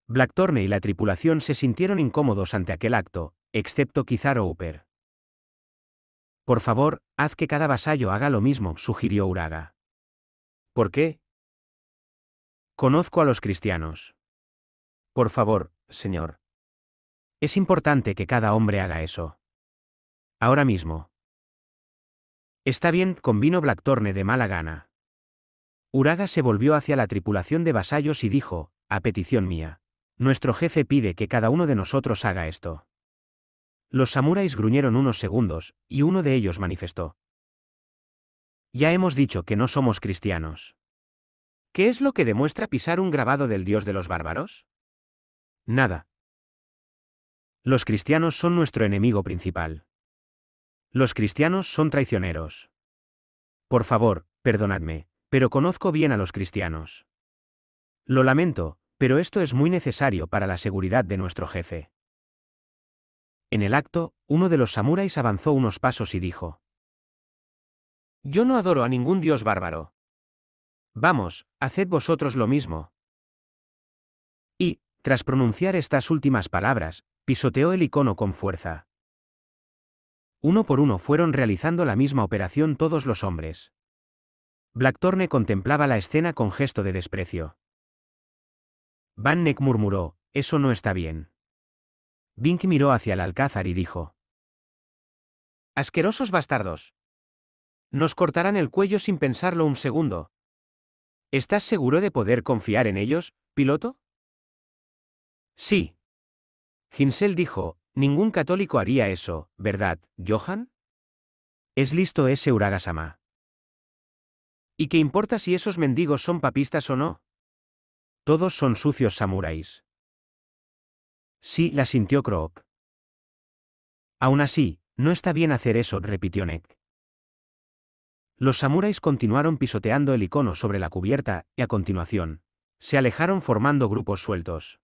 Blackthorne y la tripulación se sintieron incómodos ante aquel acto, excepto quizá Roper. Por favor, haz que cada vasallo haga lo mismo, sugirió Uraga. ¿Por qué? Conozco a los cristianos. Por favor, señor, es importante que cada hombre haga eso. Ahora mismo. Está bien, con vino Blackthorne de mala gana. Uraga se volvió hacia la tripulación de vasallos y dijo, a petición mía, nuestro jefe pide que cada uno de nosotros haga esto. Los samuráis gruñeron unos segundos, y uno de ellos manifestó. Ya hemos dicho que no somos cristianos. ¿Qué es lo que demuestra pisar un grabado del dios de los bárbaros? Nada, los cristianos son nuestro enemigo principal. Los cristianos son traicioneros. Por favor, perdonadme, pero conozco bien a los cristianos. Lo lamento, pero esto es muy necesario para la seguridad de nuestro jefe. En el acto, uno de los samuráis avanzó unos pasos y dijo, Yo no adoro a ningún dios bárbaro. Vamos, haced vosotros lo mismo. Tras pronunciar estas últimas palabras, pisoteó el icono con fuerza. Uno por uno fueron realizando la misma operación todos los hombres. Blackthorne contemplaba la escena con gesto de desprecio. Van Neck murmuró, eso no está bien. Vink miró hacia el alcázar y dijo. Asquerosos bastardos. Nos cortarán el cuello sin pensarlo un segundo. ¿Estás seguro de poder confiar en ellos, piloto? Sí. Ginsel dijo, ningún católico haría eso, ¿verdad, Johan? Es listo ese Uragasama. ¿Y qué importa si esos mendigos son papistas o no? Todos son sucios samuráis. Sí, la sintió Crook. Aún así, no está bien hacer eso, repitió Nek. Los samuráis continuaron pisoteando el icono sobre la cubierta, y a continuación, se alejaron formando grupos sueltos.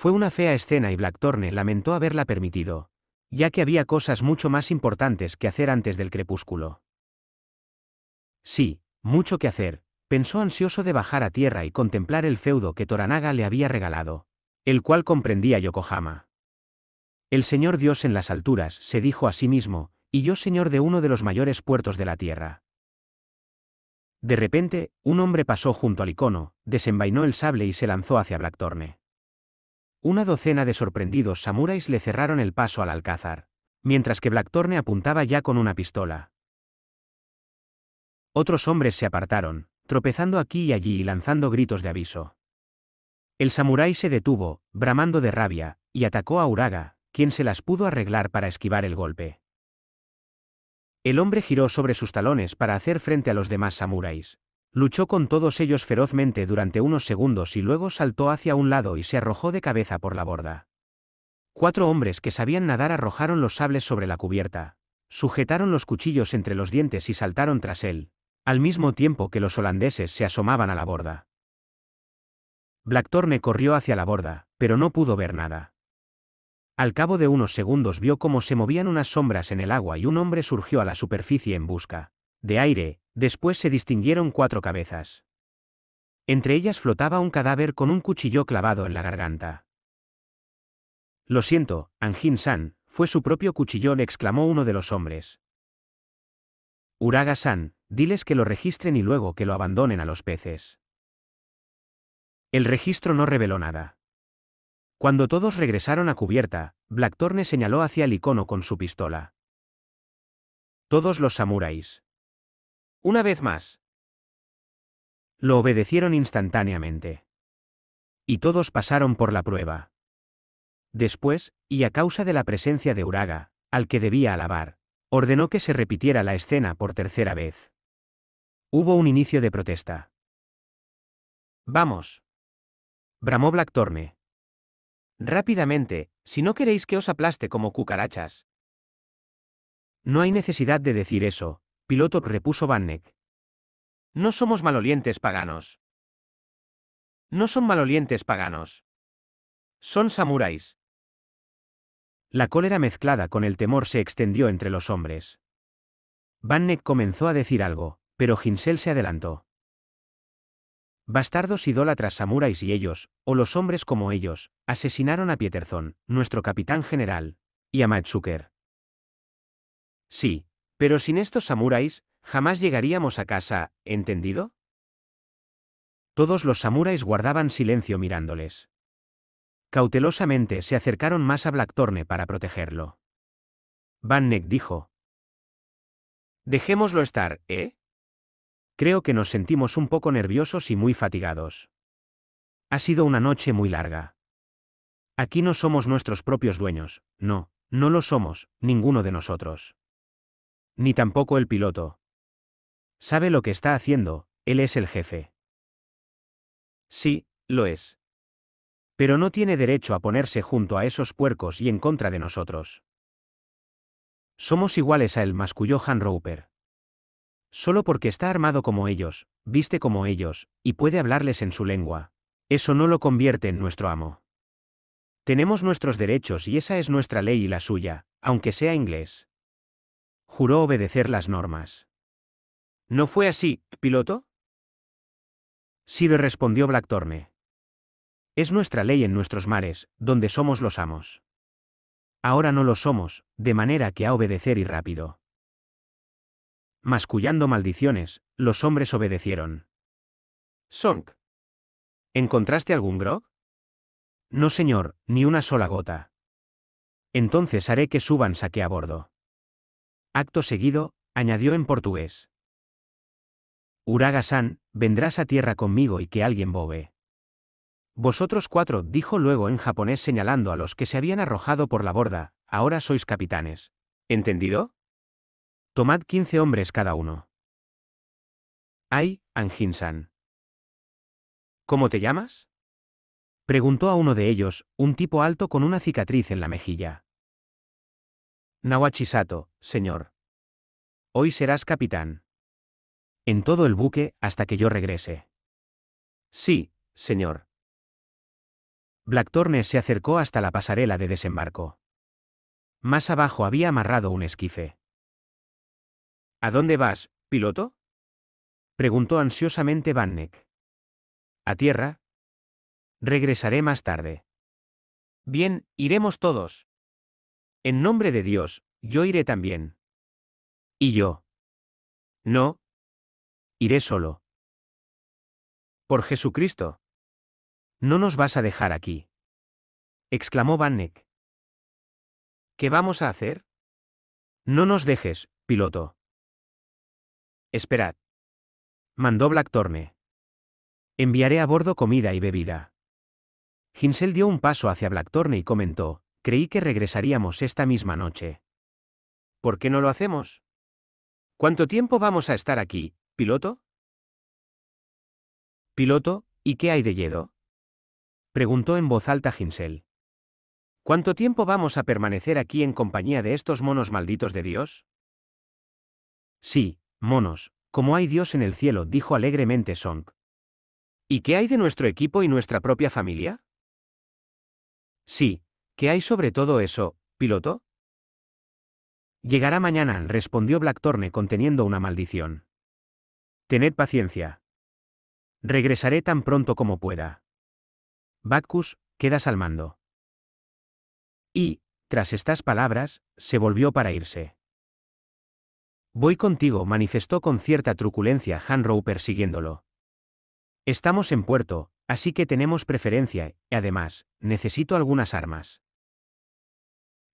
Fue una fea escena y Blackthorne lamentó haberla permitido, ya que había cosas mucho más importantes que hacer antes del crepúsculo. Sí, mucho que hacer, pensó ansioso de bajar a tierra y contemplar el feudo que Toranaga le había regalado, el cual comprendía Yokohama. El Señor Dios en las alturas, se dijo a sí mismo, y yo señor de uno de los mayores puertos de la tierra. De repente, un hombre pasó junto al icono, desenvainó el sable y se lanzó hacia Blackthorne. Una docena de sorprendidos samuráis le cerraron el paso al alcázar, mientras que Blackthorne apuntaba ya con una pistola. Otros hombres se apartaron, tropezando aquí y allí y lanzando gritos de aviso. El samurái se detuvo, bramando de rabia, y atacó a Uraga, quien se las pudo arreglar para esquivar el golpe. El hombre giró sobre sus talones para hacer frente a los demás samuráis, Luchó con todos ellos ferozmente durante unos segundos y luego saltó hacia un lado y se arrojó de cabeza por la borda. Cuatro hombres que sabían nadar arrojaron los sables sobre la cubierta, sujetaron los cuchillos entre los dientes y saltaron tras él, al mismo tiempo que los holandeses se asomaban a la borda. Blackthorne corrió hacia la borda, pero no pudo ver nada. Al cabo de unos segundos vio cómo se movían unas sombras en el agua y un hombre surgió a la superficie en busca de aire, después se distinguieron cuatro cabezas. Entre ellas flotaba un cadáver con un cuchillo clavado en la garganta. Lo siento, Anjin-san, fue su propio cuchillón, exclamó uno de los hombres. Uraga-san, diles que lo registren y luego que lo abandonen a los peces. El registro no reveló nada. Cuando todos regresaron a cubierta, Blackthorne señaló hacia el icono con su pistola. Todos los samuráis. Una vez más. Lo obedecieron instantáneamente. Y todos pasaron por la prueba. Después, y a causa de la presencia de Uraga, al que debía alabar, ordenó que se repitiera la escena por tercera vez. Hubo un inicio de protesta. Vamos. Bramó Blackthorne. Rápidamente, si no queréis que os aplaste como cucarachas. No hay necesidad de decir eso, piloto repuso Vanneck. No somos malolientes paganos. No son malolientes paganos. Son samuráis. La cólera mezclada con el temor se extendió entre los hombres. Vanneck comenzó a decir algo, pero Ginsel se adelantó. Bastardos idólatras samuráis y ellos, o los hombres como ellos, asesinaron a Pieterzón, nuestro capitán general, y a Matsuker. Sí, pero sin estos samuráis, jamás llegaríamos a casa, ¿entendido? Todos los samuráis guardaban silencio mirándoles. Cautelosamente se acercaron más a Blackthorne para protegerlo. Van dijo. Dejémoslo estar, ¿eh? Creo que nos sentimos un poco nerviosos y muy fatigados. Ha sido una noche muy larga. Aquí no somos nuestros propios dueños, no, no lo somos, ninguno de nosotros. Ni tampoco el piloto. Sabe lo que está haciendo, él es el jefe. Sí, lo es. Pero no tiene derecho a ponerse junto a esos puercos y en contra de nosotros. Somos iguales a él, masculló Han Roper. Solo porque está armado como ellos, viste como ellos, y puede hablarles en su lengua. Eso no lo convierte en nuestro amo. Tenemos nuestros derechos y esa es nuestra ley y la suya, aunque sea inglés. Juró obedecer las normas. ¿No fue así, piloto? Sí le respondió Blackthorne. Es nuestra ley en nuestros mares, donde somos los amos. Ahora no lo somos, de manera que a obedecer y rápido. Mascullando maldiciones, los hombres obedecieron. Sonk. ¿Encontraste algún grog? No, señor, ni una sola gota. Entonces haré que suban saque a bordo. Acto seguido, añadió en portugués. Uraga-san, vendrás a tierra conmigo y que alguien bobe. Vosotros cuatro, dijo luego en japonés señalando a los que se habían arrojado por la borda, ahora sois capitanes. ¿Entendido? Tomad quince hombres cada uno. Ay, Anjin-san. ¿Cómo te llamas? Preguntó a uno de ellos, un tipo alto con una cicatriz en la mejilla. —Nawachisato, señor. Hoy serás capitán. En todo el buque hasta que yo regrese. Sí, señor. Blackthorne se acercó hasta la pasarela de desembarco. Más abajo había amarrado un esquife. ¿A dónde vas, piloto? preguntó ansiosamente Van ¿A tierra? Regresaré más tarde. Bien, iremos todos. En nombre de Dios, yo iré también. ¿Y yo? No. Iré solo. Por Jesucristo. No nos vas a dejar aquí. Exclamó Van ¿Qué vamos a hacer? No nos dejes, piloto. Esperad. Mandó Blackthorne. Enviaré a bordo comida y bebida. Hinsel dio un paso hacia Blackthorne y comentó. Creí que regresaríamos esta misma noche. ¿Por qué no lo hacemos? ¿Cuánto tiempo vamos a estar aquí, piloto? Piloto, ¿y qué hay de Yedo? Preguntó en voz alta Ginsel. ¿Cuánto tiempo vamos a permanecer aquí en compañía de estos monos malditos de Dios? Sí, monos, como hay Dios en el cielo, dijo alegremente Song. ¿Y qué hay de nuestro equipo y nuestra propia familia? Sí, ¿Qué hay sobre todo eso, piloto? Llegará mañana, respondió Blackthorne conteniendo una maldición. Tened paciencia. Regresaré tan pronto como pueda. Bacchus, quedas al mando. Y, tras estas palabras, se volvió para irse. Voy contigo, manifestó con cierta truculencia Roper persiguiéndolo. Estamos en puerto, así que tenemos preferencia, y además, necesito algunas armas.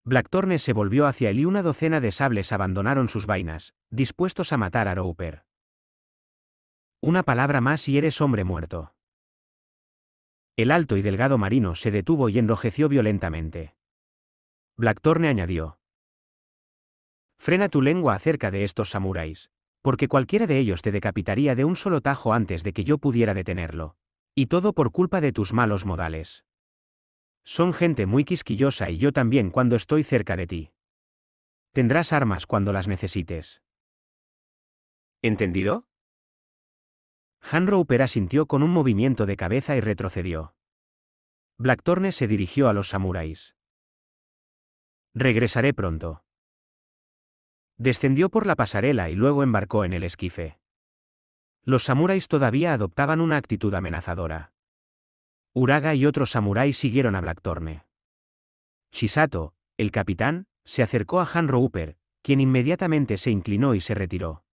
Blackthorne se volvió hacia él y una docena de sables abandonaron sus vainas, dispuestos a matar a Roper. Una palabra más y eres hombre muerto. El alto y delgado marino se detuvo y enrojeció violentamente. Blackthorne añadió. Frena tu lengua acerca de estos samuráis, porque cualquiera de ellos te decapitaría de un solo tajo antes de que yo pudiera detenerlo. Y todo por culpa de tus malos modales. Son gente muy quisquillosa y yo también cuando estoy cerca de ti. Tendrás armas cuando las necesites. ¿Entendido? Han Roper sintió con un movimiento de cabeza y retrocedió. Blackthorne se dirigió a los samuráis. Regresaré pronto. Descendió por la pasarela y luego embarcó en el esquife. Los samuráis todavía adoptaban una actitud amenazadora. Uraga y otros samuráis siguieron a Blackthorne. Chisato, el capitán, se acercó a Han Rooper, quien inmediatamente se inclinó y se retiró.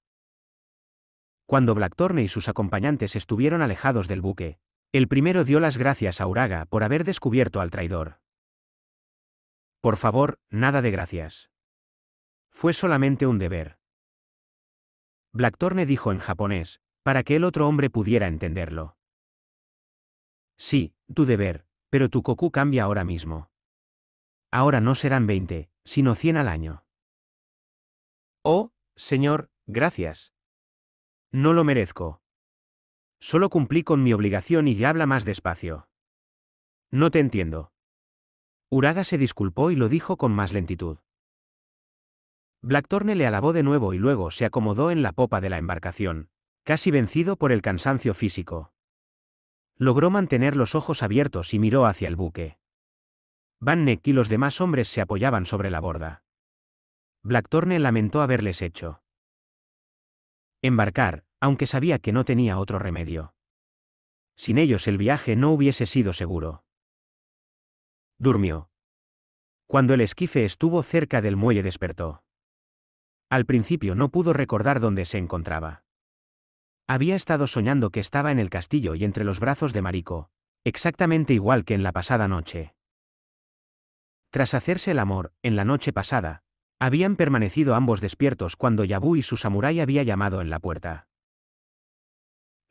Cuando Blackthorne y sus acompañantes estuvieron alejados del buque, el primero dio las gracias a Uraga por haber descubierto al traidor. Por favor, nada de gracias. Fue solamente un deber. Blackthorne dijo en japonés, para que el otro hombre pudiera entenderlo. Sí, tu deber, pero tu cocú cambia ahora mismo. Ahora no serán 20, sino 100 al año. Oh, señor, gracias. No lo merezco. Solo cumplí con mi obligación y ya habla más despacio. No te entiendo. Uraga se disculpó y lo dijo con más lentitud. Blackthorne le alabó de nuevo y luego se acomodó en la popa de la embarcación, casi vencido por el cansancio físico. Logró mantener los ojos abiertos y miró hacia el buque. Van Neck y los demás hombres se apoyaban sobre la borda. Blackthorne lamentó haberles hecho. Embarcar, aunque sabía que no tenía otro remedio. Sin ellos el viaje no hubiese sido seguro. Durmió. Cuando el esquife estuvo cerca del muelle despertó. Al principio no pudo recordar dónde se encontraba. Había estado soñando que estaba en el castillo y entre los brazos de Mariko, exactamente igual que en la pasada noche. Tras hacerse el amor, en la noche pasada, habían permanecido ambos despiertos cuando Yabu y su samurái había llamado en la puerta.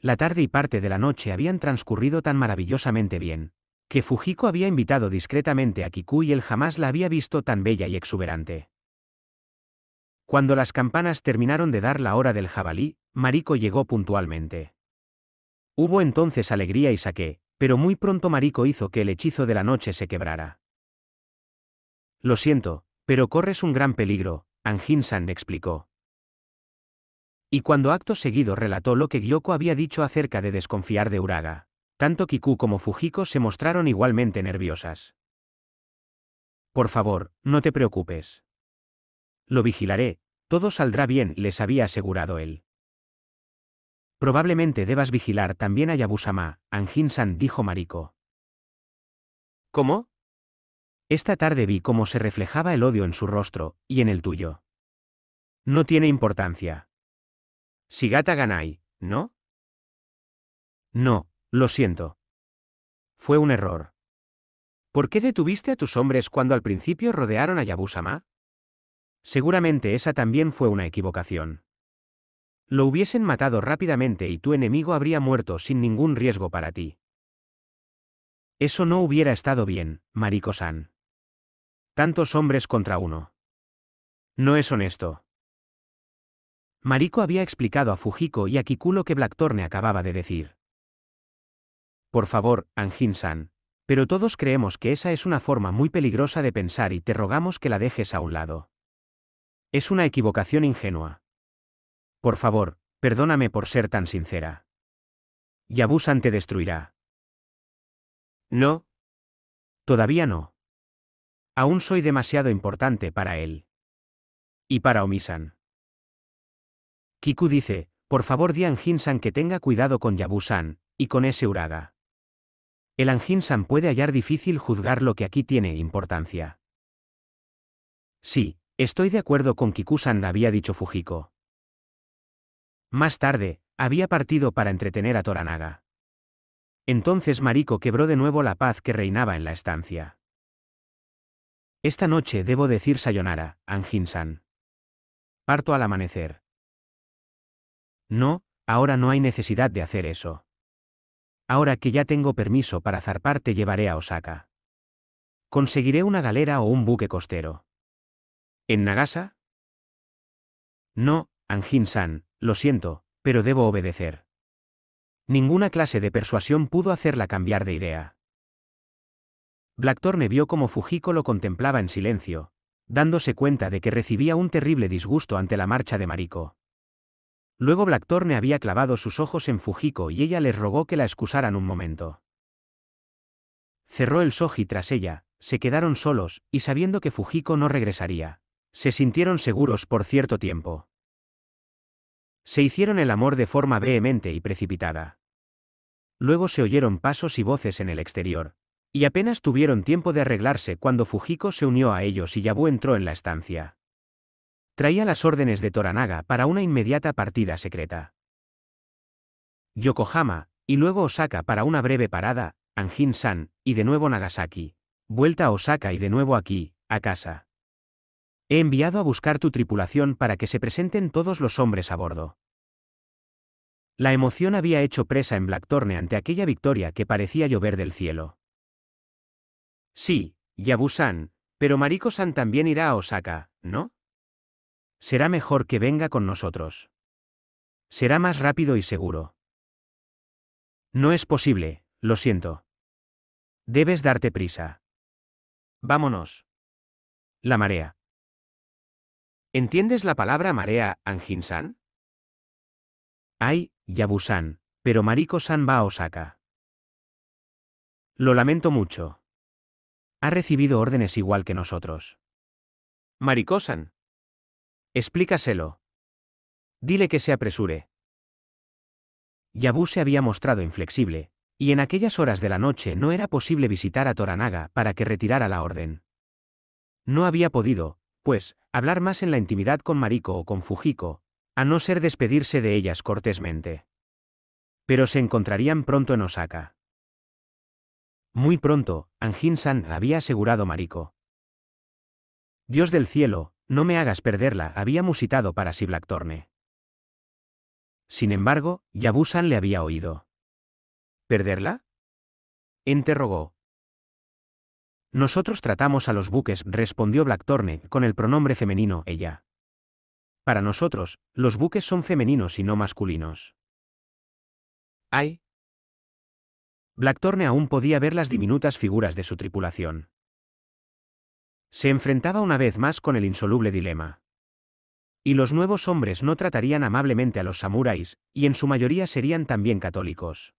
La tarde y parte de la noche habían transcurrido tan maravillosamente bien, que Fujiko había invitado discretamente a Kiku y él jamás la había visto tan bella y exuberante. Cuando las campanas terminaron de dar la hora del jabalí, Mariko llegó puntualmente. Hubo entonces alegría y saqué, pero muy pronto Marico hizo que el hechizo de la noche se quebrara. Lo siento, pero corres un gran peligro, Anjinsan san explicó. Y cuando acto seguido relató lo que Gyoko había dicho acerca de desconfiar de Uraga, tanto Kiku como Fujiko se mostraron igualmente nerviosas. Por favor, no te preocupes. Lo vigilaré, todo saldrá bien, les había asegurado él. Probablemente debas vigilar también a Yabusama, Anjin-san dijo Mariko. ¿Cómo? Esta tarde vi cómo se reflejaba el odio en su rostro, y en el tuyo. No tiene importancia. Sigata Ganai, ¿no? No, lo siento. Fue un error. ¿Por qué detuviste a tus hombres cuando al principio rodearon a Yabusama? Seguramente esa también fue una equivocación. Lo hubiesen matado rápidamente y tu enemigo habría muerto sin ningún riesgo para ti. Eso no hubiera estado bien, Mariko-san. Tantos hombres contra uno. No es honesto. Mariko había explicado a Fujiko y a Kikulo que Blackthorne acababa de decir. Por favor, Anjin-san. Pero todos creemos que esa es una forma muy peligrosa de pensar y te rogamos que la dejes a un lado. Es una equivocación ingenua. Por favor, perdóname por ser tan sincera. Yabusan te destruirá. No. Todavía no. Aún soy demasiado importante para él. Y para Omisan. Kiku dice, por favor di a Anjin-san que tenga cuidado con Yabusan, y con ese Uraga. El Anjin-san puede hallar difícil juzgar lo que aquí tiene importancia. Sí, estoy de acuerdo con Kiku-san había dicho Fujiko. Más tarde, había partido para entretener a Toranaga. Entonces Mariko quebró de nuevo la paz que reinaba en la estancia. Esta noche debo decir sayonara, Anjin-san. Parto al amanecer. No, ahora no hay necesidad de hacer eso. Ahora que ya tengo permiso para zarpar te llevaré a Osaka. Conseguiré una galera o un buque costero. ¿En Nagasa? No, Anjin-san, lo siento, pero debo obedecer. Ninguna clase de persuasión pudo hacerla cambiar de idea. Blackthorne vio cómo Fujiko lo contemplaba en silencio, dándose cuenta de que recibía un terrible disgusto ante la marcha de Mariko. Luego Blackthorne había clavado sus ojos en Fujiko y ella les rogó que la excusaran un momento. Cerró el soji tras ella, se quedaron solos, y sabiendo que Fujiko no regresaría, se sintieron seguros por cierto tiempo. Se hicieron el amor de forma vehemente y precipitada. Luego se oyeron pasos y voces en el exterior, y apenas tuvieron tiempo de arreglarse cuando Fujiko se unió a ellos y Yabu entró en la estancia. Traía las órdenes de Toranaga para una inmediata partida secreta. Yokohama, y luego Osaka para una breve parada, Anjin-san, y de nuevo Nagasaki. Vuelta a Osaka y de nuevo aquí, a casa. He enviado a buscar tu tripulación para que se presenten todos los hombres a bordo. La emoción había hecho presa en Blackthorne ante aquella victoria que parecía llover del cielo. Sí, Yabusan, pero Mariko-san también irá a Osaka, ¿no? Será mejor que venga con nosotros. Será más rápido y seguro. No es posible, lo siento. Debes darte prisa. Vámonos. La marea. ¿Entiendes la palabra marea, Anjin-san? Ay, Yabu-san, pero Mariko-san va a Osaka. Lo lamento mucho. Ha recibido órdenes igual que nosotros. Mariko-san. Explícaselo. Dile que se apresure. Yabu se había mostrado inflexible, y en aquellas horas de la noche no era posible visitar a Toranaga para que retirara la orden. No había podido, pues, hablar más en la intimidad con Mariko o con Fujiko, a no ser despedirse de ellas cortésmente. Pero se encontrarían pronto en Osaka. Muy pronto, Anjin-san había asegurado Mariko. Dios del cielo, no me hagas perderla, había musitado para sí Blackthorne. Sin embargo, Yabusan le había oído. ¿Perderla? Interrogó, nosotros tratamos a los buques, respondió Blackthorne, con el pronombre femenino ella. Para nosotros, los buques son femeninos y no masculinos. ¿Ay? Blackthorne aún podía ver las diminutas figuras de su tripulación. Se enfrentaba una vez más con el insoluble dilema. Y los nuevos hombres no tratarían amablemente a los samuráis, y en su mayoría serían también católicos.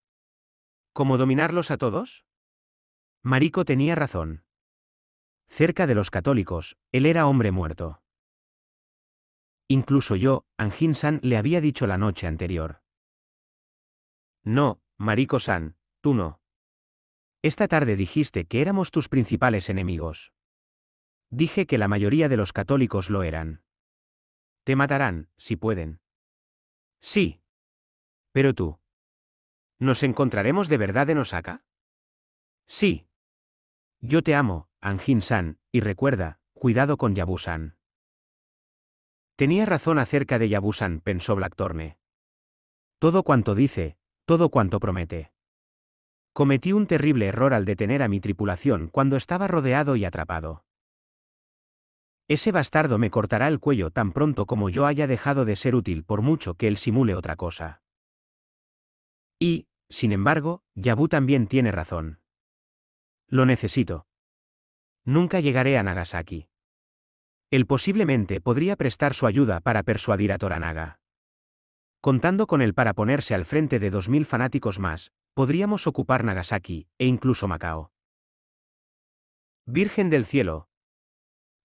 ¿Cómo dominarlos a todos? Marico tenía razón. Cerca de los católicos, él era hombre muerto. Incluso yo, angin san le había dicho la noche anterior. No, Marico-san, tú no. Esta tarde dijiste que éramos tus principales enemigos. Dije que la mayoría de los católicos lo eran. Te matarán, si pueden. Sí. Pero tú. ¿Nos encontraremos de verdad en Osaka? Sí. Yo te amo, Anjin-san, y recuerda, cuidado con Yabu-san. Tenía razón acerca de Yabu-san, pensó Blackthorne. Todo cuanto dice, todo cuanto promete. Cometí un terrible error al detener a mi tripulación cuando estaba rodeado y atrapado. Ese bastardo me cortará el cuello tan pronto como yo haya dejado de ser útil por mucho que él simule otra cosa. Y, sin embargo, Yabu también tiene razón. Lo necesito. Nunca llegaré a Nagasaki. Él posiblemente podría prestar su ayuda para persuadir a Toranaga. Contando con él para ponerse al frente de dos mil fanáticos más, podríamos ocupar Nagasaki e incluso Macao. Virgen del cielo.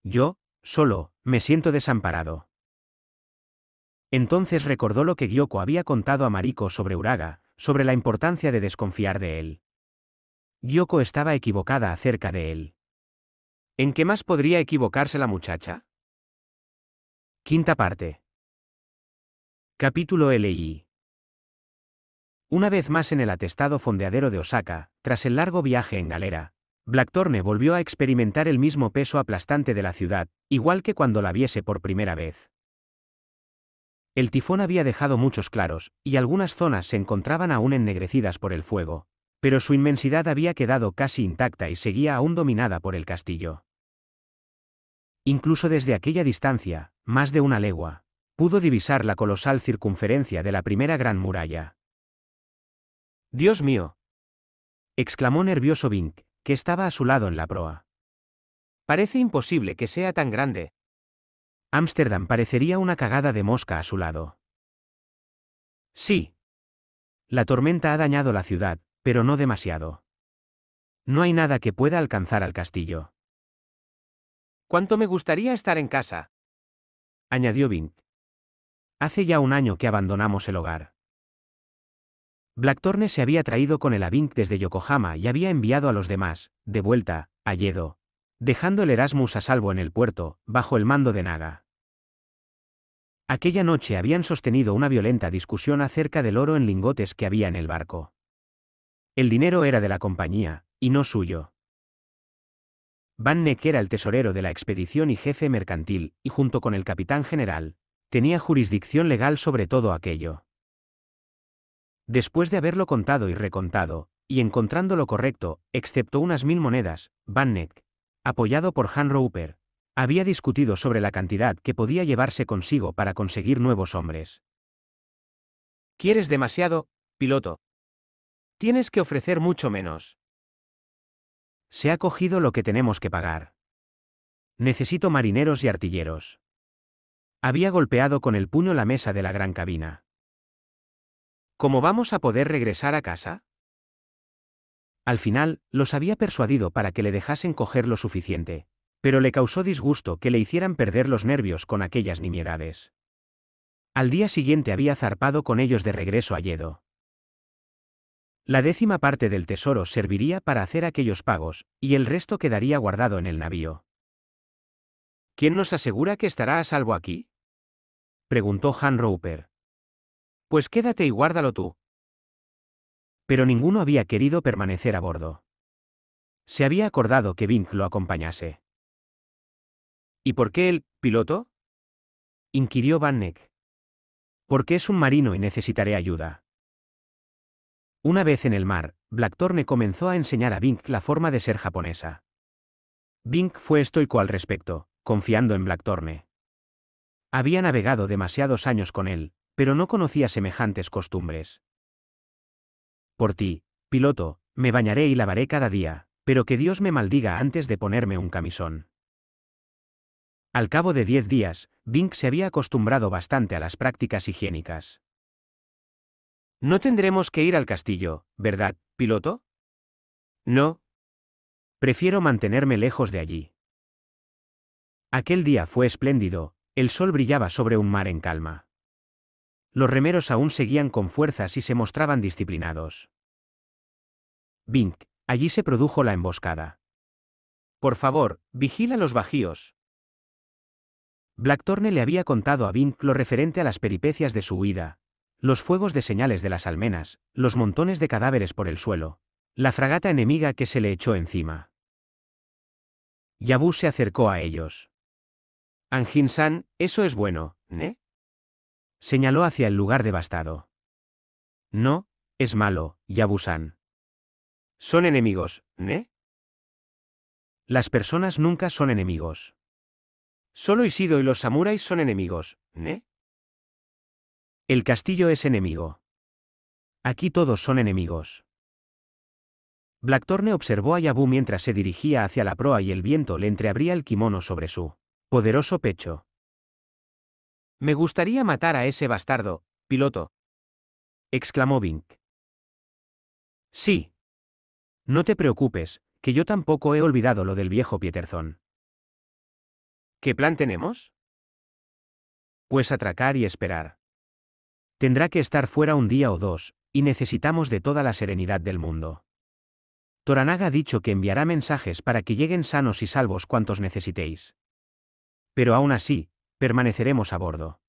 Yo, solo, me siento desamparado. Entonces recordó lo que Gyoko había contado a Mariko sobre Uraga, sobre la importancia de desconfiar de él. Yoko estaba equivocada acerca de él. ¿En qué más podría equivocarse la muchacha? Quinta parte. Capítulo LI. Una vez más en el atestado fondeadero de Osaka, tras el largo viaje en galera, Blackthorne volvió a experimentar el mismo peso aplastante de la ciudad, igual que cuando la viese por primera vez. El tifón había dejado muchos claros, y algunas zonas se encontraban aún ennegrecidas por el fuego, pero su inmensidad había quedado casi intacta y seguía aún dominada por el castillo. Incluso desde aquella distancia, más de una legua, pudo divisar la colosal circunferencia de la primera gran muralla. Dios mío, exclamó nervioso Vink, que estaba a su lado en la proa. Parece imposible que sea tan grande. Ámsterdam parecería una cagada de mosca a su lado. Sí. La tormenta ha dañado la ciudad, pero no demasiado. No hay nada que pueda alcanzar al castillo. ¿Cuánto me gustaría estar en casa? añadió Vink. Hace ya un año que abandonamos el hogar. Blackthorne se había traído con el Vink desde Yokohama y había enviado a los demás, de vuelta, a Yedo, dejando el Erasmus a salvo en el puerto, bajo el mando de Naga. Aquella noche habían sostenido una violenta discusión acerca del oro en lingotes que había en el barco. El dinero era de la compañía, y no suyo. Van era el tesorero de la expedición y jefe mercantil, y junto con el capitán general, tenía jurisdicción legal sobre todo aquello. Después de haberlo contado y recontado, y encontrando lo correcto, excepto unas mil monedas, Van apoyado por Han Roper, había discutido sobre la cantidad que podía llevarse consigo para conseguir nuevos hombres. Quieres demasiado, piloto, Tienes que ofrecer mucho menos. Se ha cogido lo que tenemos que pagar. Necesito marineros y artilleros. Había golpeado con el puño la mesa de la gran cabina. ¿Cómo vamos a poder regresar a casa? Al final, los había persuadido para que le dejasen coger lo suficiente, pero le causó disgusto que le hicieran perder los nervios con aquellas nimiedades. Al día siguiente había zarpado con ellos de regreso a Yedo. La décima parte del tesoro serviría para hacer aquellos pagos, y el resto quedaría guardado en el navío. ¿Quién nos asegura que estará a salvo aquí? preguntó Han Roper. Pues quédate y guárdalo tú. Pero ninguno había querido permanecer a bordo. Se había acordado que Vink lo acompañase. ¿Y por qué el piloto? inquirió Van Neck. Porque es un marino y necesitaré ayuda. Una vez en el mar, Blackthorne comenzó a enseñar a Bink la forma de ser japonesa. Bink fue estoico al respecto, confiando en Blackthorne. Había navegado demasiados años con él, pero no conocía semejantes costumbres. Por ti, piloto, me bañaré y lavaré cada día, pero que Dios me maldiga antes de ponerme un camisón. Al cabo de diez días, Bink se había acostumbrado bastante a las prácticas higiénicas. No tendremos que ir al castillo, ¿verdad, piloto? No. Prefiero mantenerme lejos de allí. Aquel día fue espléndido, el sol brillaba sobre un mar en calma. Los remeros aún seguían con fuerzas y se mostraban disciplinados. Vink, allí se produjo la emboscada. Por favor, vigila los bajíos. Blackthorne le había contado a Vink lo referente a las peripecias de su huida, los fuegos de señales de las almenas, los montones de cadáveres por el suelo, la fragata enemiga que se le echó encima. Yabu se acercó a ellos. Anjin-san, eso es bueno, ¿eh? Señaló hacia el lugar devastado. No, es malo, Yabu-san. Son enemigos, ¿eh? Las personas nunca son enemigos. Solo Isido y los samuráis son enemigos, ¿eh? El castillo es enemigo. Aquí todos son enemigos. Blackthorne observó a Yabu mientras se dirigía hacia la proa y el viento le entreabría el kimono sobre su poderoso pecho. Me gustaría matar a ese bastardo, piloto. exclamó Vink. Sí. No te preocupes, que yo tampoco he olvidado lo del viejo Pieterzón. ¿Qué plan tenemos? Pues atracar y esperar. Tendrá que estar fuera un día o dos, y necesitamos de toda la serenidad del mundo. Toranaga ha dicho que enviará mensajes para que lleguen sanos y salvos cuantos necesitéis. Pero aún así, permaneceremos a bordo.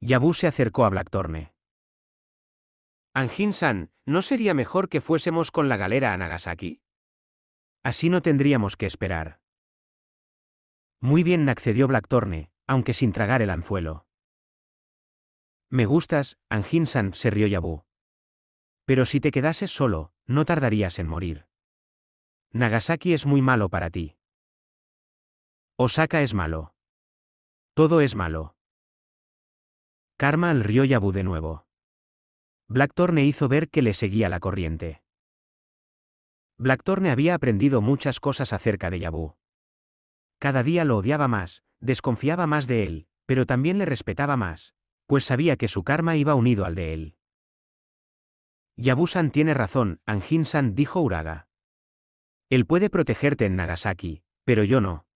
Yabu se acercó a Blackthorne. Anjin-san, ¿no sería mejor que fuésemos con la galera a Nagasaki? Así no tendríamos que esperar. Muy bien accedió Blackthorne, aunque sin tragar el anzuelo. Me gustas, Anjinsan, se rió Yabu. Pero si te quedases solo, no tardarías en morir. Nagasaki es muy malo para ti. Osaka es malo. Todo es malo. Karma al rió Yabu de nuevo. Blackthorne hizo ver que le seguía la corriente. Blackthorne había aprendido muchas cosas acerca de Yabu. Cada día lo odiaba más, desconfiaba más de él, pero también le respetaba más, pues sabía que su karma iba unido al de él. Yabusan tiene razón, Anjinsan dijo Uraga. Él puede protegerte en Nagasaki, pero yo no.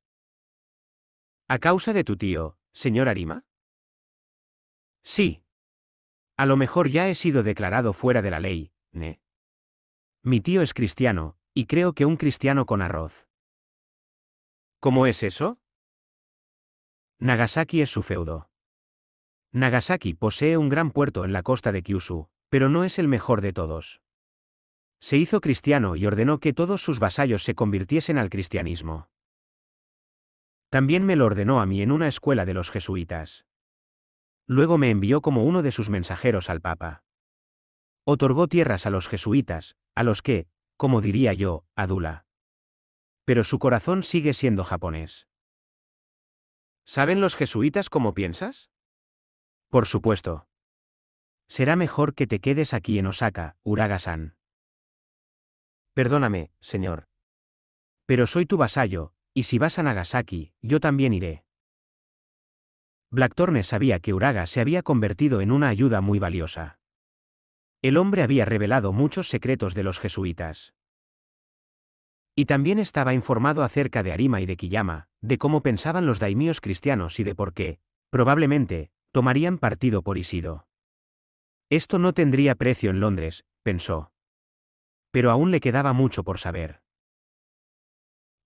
¿A causa de tu tío, señor Arima? Sí. A lo mejor ya he sido declarado fuera de la ley, ¿ne? Mi tío es cristiano, y creo que un cristiano con arroz. ¿Cómo es eso? Nagasaki es su feudo. Nagasaki posee un gran puerto en la costa de Kyushu, pero no es el mejor de todos. Se hizo cristiano y ordenó que todos sus vasallos se convirtiesen al cristianismo. También me lo ordenó a mí en una escuela de los jesuitas. Luego me envió como uno de sus mensajeros al Papa. Otorgó tierras a los jesuitas, a los que, como diría yo, adula. Pero su corazón sigue siendo japonés. ¿Saben los jesuitas cómo piensas? Por supuesto. Será mejor que te quedes aquí en Osaka, Uraga-san. Perdóname, señor. Pero soy tu vasallo, y si vas a Nagasaki, yo también iré. Blackthorne sabía que Uraga se había convertido en una ayuda muy valiosa. El hombre había revelado muchos secretos de los jesuitas. Y también estaba informado acerca de Arima y de Kiyama, de cómo pensaban los daimios cristianos y de por qué, probablemente, tomarían partido por Isido. Esto no tendría precio en Londres, pensó. Pero aún le quedaba mucho por saber.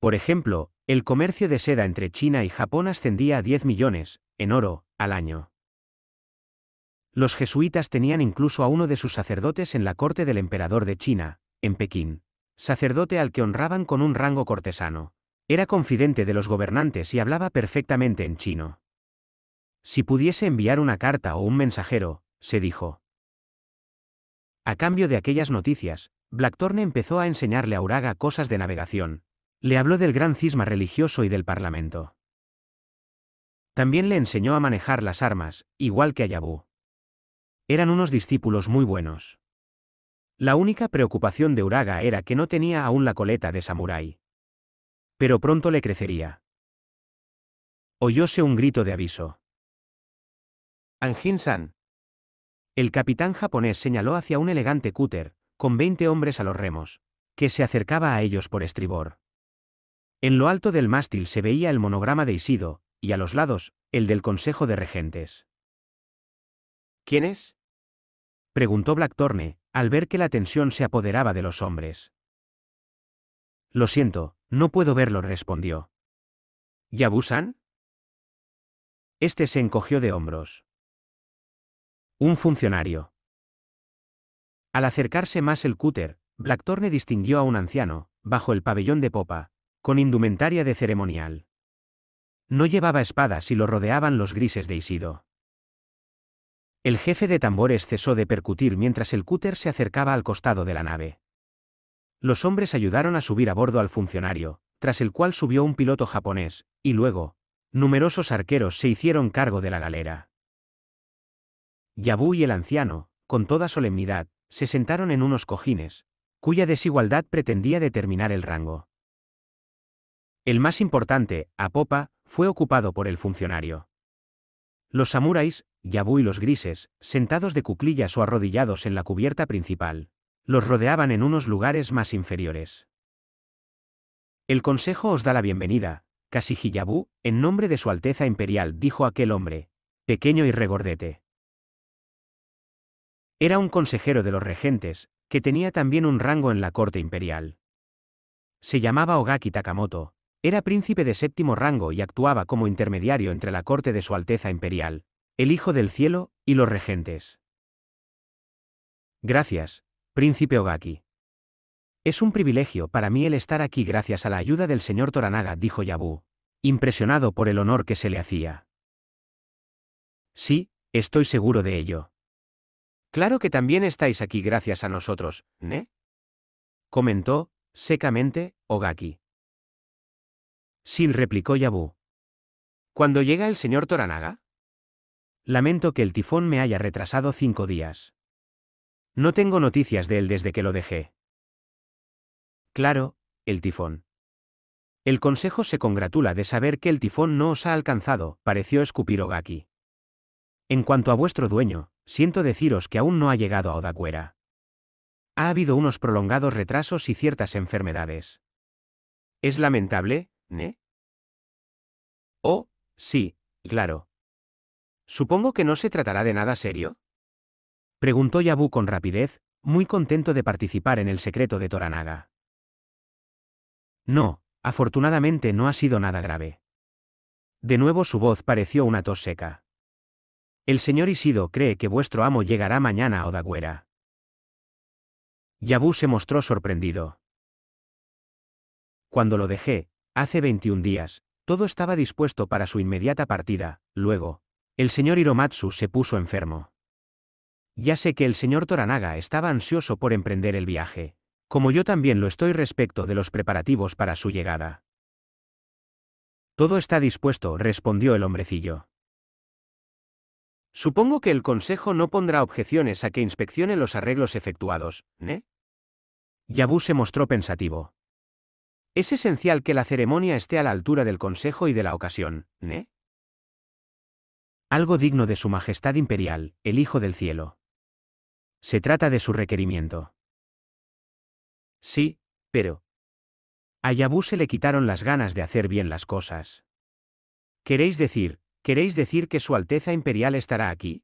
Por ejemplo, el comercio de seda entre China y Japón ascendía a 10 millones, en oro, al año. Los jesuitas tenían incluso a uno de sus sacerdotes en la corte del emperador de China, en Pekín, sacerdote al que honraban con un rango cortesano. Era confidente de los gobernantes y hablaba perfectamente en chino. Si pudiese enviar una carta o un mensajero, se dijo. A cambio de aquellas noticias, Blackthorne empezó a enseñarle a Uraga cosas de navegación. Le habló del gran cisma religioso y del parlamento. También le enseñó a manejar las armas, igual que a Yabu. Eran unos discípulos muy buenos. La única preocupación de Uraga era que no tenía aún la coleta de samurái. Pero pronto le crecería. Oyóse un grito de aviso anjin El capitán japonés señaló hacia un elegante cúter, con veinte hombres a los remos, que se acercaba a ellos por estribor. En lo alto del mástil se veía el monograma de Isido, y a los lados, el del Consejo de Regentes. ¿Quién es? preguntó Blackthorne, al ver que la tensión se apoderaba de los hombres. Lo siento, no puedo verlo, respondió. ¿Yabusan? Este se encogió de hombros. Un funcionario. Al acercarse más el cúter, Blackthorne distinguió a un anciano, bajo el pabellón de popa, con indumentaria de ceremonial. No llevaba espadas y lo rodeaban los grises de Isido. El jefe de tambores cesó de percutir mientras el cúter se acercaba al costado de la nave. Los hombres ayudaron a subir a bordo al funcionario, tras el cual subió un piloto japonés, y luego, numerosos arqueros se hicieron cargo de la galera. Yabú y el anciano, con toda solemnidad, se sentaron en unos cojines, cuya desigualdad pretendía determinar el rango. El más importante, a popa, fue ocupado por el funcionario. Los samuráis, Yabú y los grises, sentados de cuclillas o arrodillados en la cubierta principal, los rodeaban en unos lugares más inferiores. El consejo os da la bienvenida, Kasihiyabú, en nombre de su Alteza Imperial, dijo aquel hombre, pequeño y regordete. Era un consejero de los regentes, que tenía también un rango en la corte imperial. Se llamaba Ogaki Takamoto, era príncipe de séptimo rango y actuaba como intermediario entre la corte de Su Alteza Imperial, el Hijo del Cielo, y los regentes. Gracias, príncipe Ogaki. Es un privilegio para mí el estar aquí gracias a la ayuda del señor Toranaga, dijo Yabu, impresionado por el honor que se le hacía. Sí, estoy seguro de ello. Claro que también estáis aquí gracias a nosotros, ¿eh? comentó, secamente, Ogaki. Sí, replicó Yabu. ¿Cuándo llega el señor Toranaga? Lamento que el tifón me haya retrasado cinco días. No tengo noticias de él desde que lo dejé. Claro, el tifón. El consejo se congratula de saber que el tifón no os ha alcanzado, pareció escupir Ogaki. En cuanto a vuestro dueño, Siento deciros que aún no ha llegado a Odacuera. Ha habido unos prolongados retrasos y ciertas enfermedades. Es lamentable, ¿ne? Oh, sí, claro. Supongo que no se tratará de nada serio. Preguntó Yabu con rapidez, muy contento de participar en el secreto de Toranaga. No, afortunadamente no ha sido nada grave. De nuevo su voz pareció una tos seca. El señor Isido cree que vuestro amo llegará mañana a Odagüera. Yabú se mostró sorprendido. Cuando lo dejé, hace 21 días, todo estaba dispuesto para su inmediata partida, luego, el señor Hiromatsu se puso enfermo. Ya sé que el señor Toranaga estaba ansioso por emprender el viaje, como yo también lo estoy respecto de los preparativos para su llegada. Todo está dispuesto, respondió el hombrecillo. Supongo que el Consejo no pondrá objeciones a que inspeccione los arreglos efectuados, ¿eh? Yabu se mostró pensativo. Es esencial que la ceremonia esté a la altura del Consejo y de la ocasión, ¿eh? Algo digno de Su Majestad Imperial, el Hijo del Cielo. Se trata de su requerimiento. Sí, pero... A Yabu se le quitaron las ganas de hacer bien las cosas. ¿Queréis decir, ¿Queréis decir que Su Alteza Imperial estará aquí?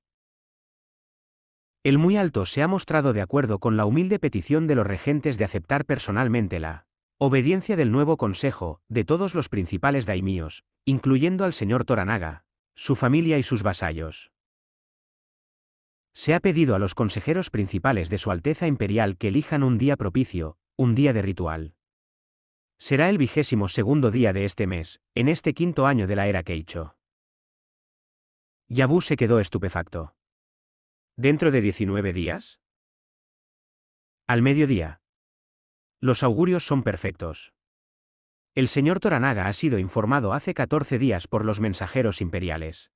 El muy alto se ha mostrado de acuerdo con la humilde petición de los regentes de aceptar personalmente la obediencia del nuevo consejo de todos los principales daimíos, incluyendo al señor Toranaga, su familia y sus vasallos. Se ha pedido a los consejeros principales de Su Alteza Imperial que elijan un día propicio, un día de ritual. Será el vigésimo segundo día de este mes, en este quinto año de la era Keicho. Yabú se quedó estupefacto. ¿Dentro de 19 días? Al mediodía. Los augurios son perfectos. El señor Toranaga ha sido informado hace 14 días por los mensajeros imperiales.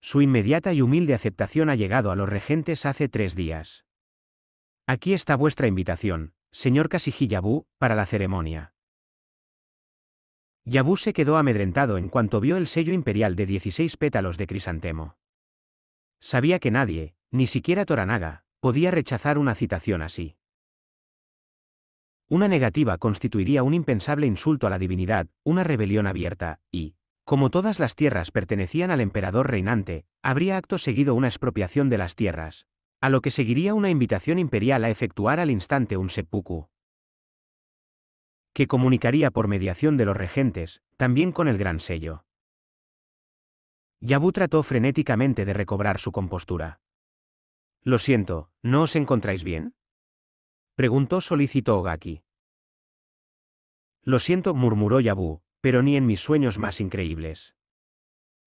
Su inmediata y humilde aceptación ha llegado a los regentes hace tres días. Aquí está vuestra invitación, señor Kasiji para la ceremonia. Yabu se quedó amedrentado en cuanto vio el sello imperial de 16 pétalos de crisantemo. Sabía que nadie, ni siquiera Toranaga, podía rechazar una citación así. Una negativa constituiría un impensable insulto a la divinidad, una rebelión abierta, y, como todas las tierras pertenecían al emperador reinante, habría acto seguido una expropiación de las tierras, a lo que seguiría una invitación imperial a efectuar al instante un seppuku que comunicaría por mediación de los regentes, también con el gran sello. Yabú trató frenéticamente de recobrar su compostura. Lo siento, ¿no os encontráis bien? Preguntó Solícito Ogaki. Lo siento, murmuró Yabú—, pero ni en mis sueños más increíbles.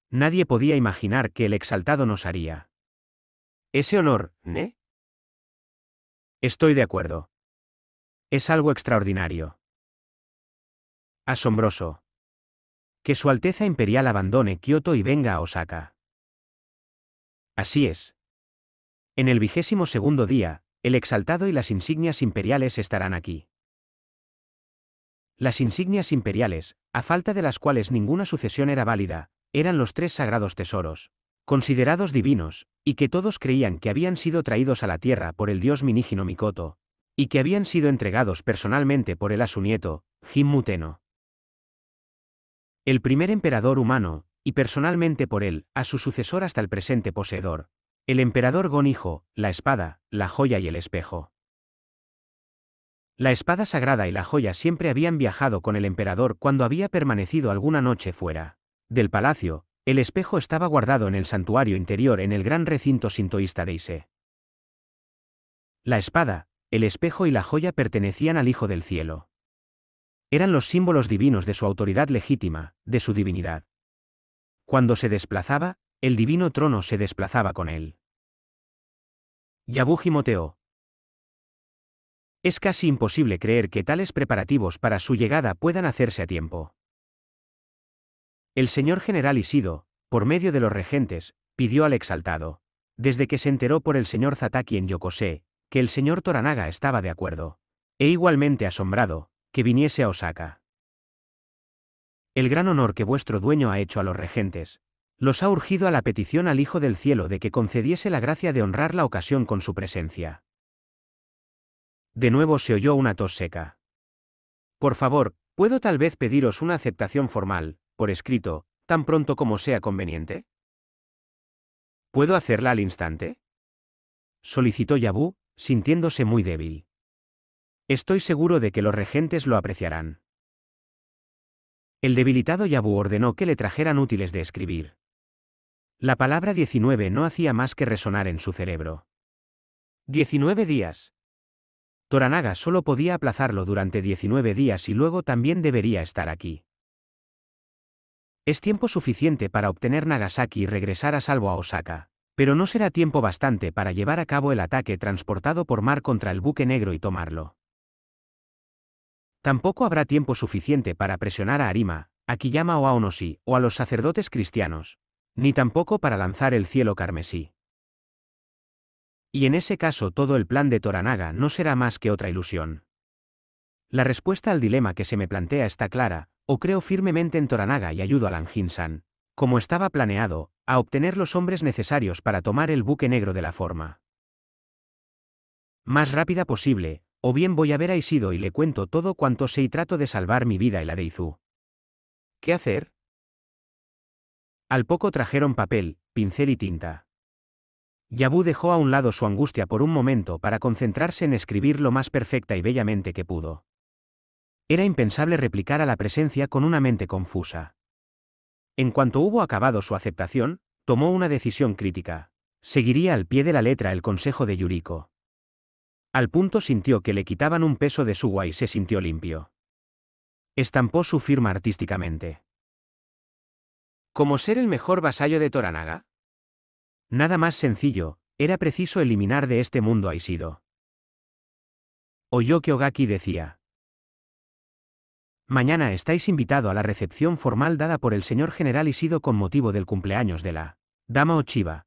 Nadie podía imaginar que el exaltado nos haría. Ese honor, ¿ne? Estoy de acuerdo. Es algo extraordinario. Asombroso. Que Su Alteza Imperial abandone Kioto y venga a Osaka. Así es. En el vigésimo segundo día, el exaltado y las insignias imperiales estarán aquí. Las insignias imperiales, a falta de las cuales ninguna sucesión era válida, eran los tres sagrados tesoros, considerados divinos, y que todos creían que habían sido traídos a la tierra por el dios minígino Mikoto, y que habían sido entregados personalmente por él a su nieto, Muteno el primer emperador humano, y personalmente por él, a su sucesor hasta el presente poseedor, el emperador Gonijo, la espada, la joya y el espejo. La espada sagrada y la joya siempre habían viajado con el emperador cuando había permanecido alguna noche fuera del palacio, el espejo estaba guardado en el santuario interior en el gran recinto sintoísta de Ise. La espada, el espejo y la joya pertenecían al Hijo del Cielo. Eran los símbolos divinos de su autoridad legítima, de su divinidad. Cuando se desplazaba, el divino trono se desplazaba con él. Yabuji moteó. Es casi imposible creer que tales preparativos para su llegada puedan hacerse a tiempo. El señor general Isido, por medio de los regentes, pidió al exaltado, desde que se enteró por el señor Zataki en Yokosé, que el señor Toranaga estaba de acuerdo. E igualmente asombrado, que viniese a Osaka. El gran honor que vuestro dueño ha hecho a los regentes, los ha urgido a la petición al Hijo del Cielo de que concediese la gracia de honrar la ocasión con su presencia. De nuevo se oyó una tos seca. Por favor, ¿puedo tal vez pediros una aceptación formal, por escrito, tan pronto como sea conveniente? ¿Puedo hacerla al instante? solicitó Yabú, sintiéndose muy débil. Estoy seguro de que los regentes lo apreciarán. El debilitado Yabu ordenó que le trajeran útiles de escribir. La palabra 19 no hacía más que resonar en su cerebro. 19 días. Toranaga solo podía aplazarlo durante 19 días y luego también debería estar aquí. Es tiempo suficiente para obtener Nagasaki y regresar a salvo a Osaka, pero no será tiempo bastante para llevar a cabo el ataque transportado por mar contra el buque negro y tomarlo. Tampoco habrá tiempo suficiente para presionar a Arima, a Kiyama o a Onoshi o a los sacerdotes cristianos, ni tampoco para lanzar el cielo carmesí. Y en ese caso todo el plan de Toranaga no será más que otra ilusión. La respuesta al dilema que se me plantea está clara, o creo firmemente en Toranaga y ayudo a lanjin como estaba planeado, a obtener los hombres necesarios para tomar el buque negro de la forma más rápida posible, o bien voy a ver a Isido y le cuento todo cuanto sé y trato de salvar mi vida y la de Izú. ¿Qué hacer? Al poco trajeron papel, pincel y tinta. Yabú dejó a un lado su angustia por un momento para concentrarse en escribir lo más perfecta y bellamente que pudo. Era impensable replicar a la presencia con una mente confusa. En cuanto hubo acabado su aceptación, tomó una decisión crítica. Seguiría al pie de la letra el consejo de Yuriko. Al punto sintió que le quitaban un peso de su guay y se sintió limpio. Estampó su firma artísticamente. ¿Cómo ser el mejor vasallo de Toranaga? Nada más sencillo, era preciso eliminar de este mundo a Isido. Oyó que Ogaki decía. Mañana estáis invitado a la recepción formal dada por el señor general Isido con motivo del cumpleaños de la Dama Ochiba.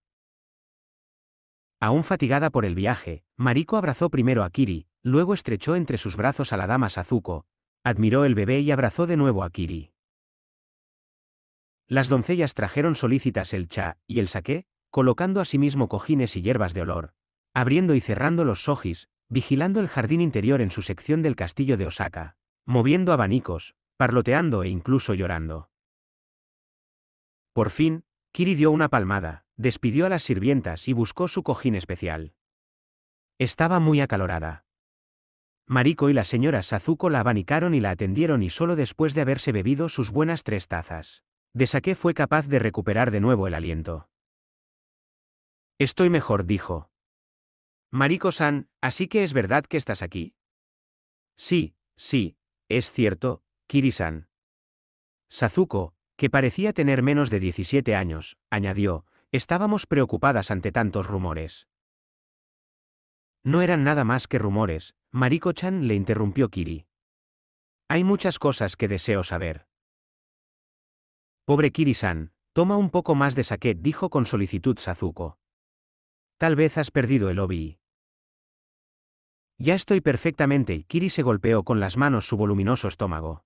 Aún fatigada por el viaje, Mariko abrazó primero a Kiri, luego estrechó entre sus brazos a la dama Sazuko, admiró el bebé y abrazó de nuevo a Kiri. Las doncellas trajeron solícitas el cha y el saqué, colocando asimismo sí cojines y hierbas de olor, abriendo y cerrando los sojis, vigilando el jardín interior en su sección del castillo de Osaka, moviendo abanicos, parloteando e incluso llorando. Por fin, Kiri dio una palmada, Despidió a las sirvientas y buscó su cojín especial. Estaba muy acalorada. Marico y la señora Sazuko la abanicaron y la atendieron y solo después de haberse bebido sus buenas tres tazas, de saqué fue capaz de recuperar de nuevo el aliento. Estoy mejor, dijo. Mariko-san, así que es verdad que estás aquí. Sí, sí, es cierto, Kiri-san. Sazuko, que parecía tener menos de 17 años, añadió, Estábamos preocupadas ante tantos rumores. No eran nada más que rumores, Mariko-chan le interrumpió Kiri. Hay muchas cosas que deseo saber. Pobre Kiri-san, toma un poco más de saqué, dijo con solicitud Sazuko. Tal vez has perdido el obi. Ya estoy perfectamente, Kiri se golpeó con las manos su voluminoso estómago.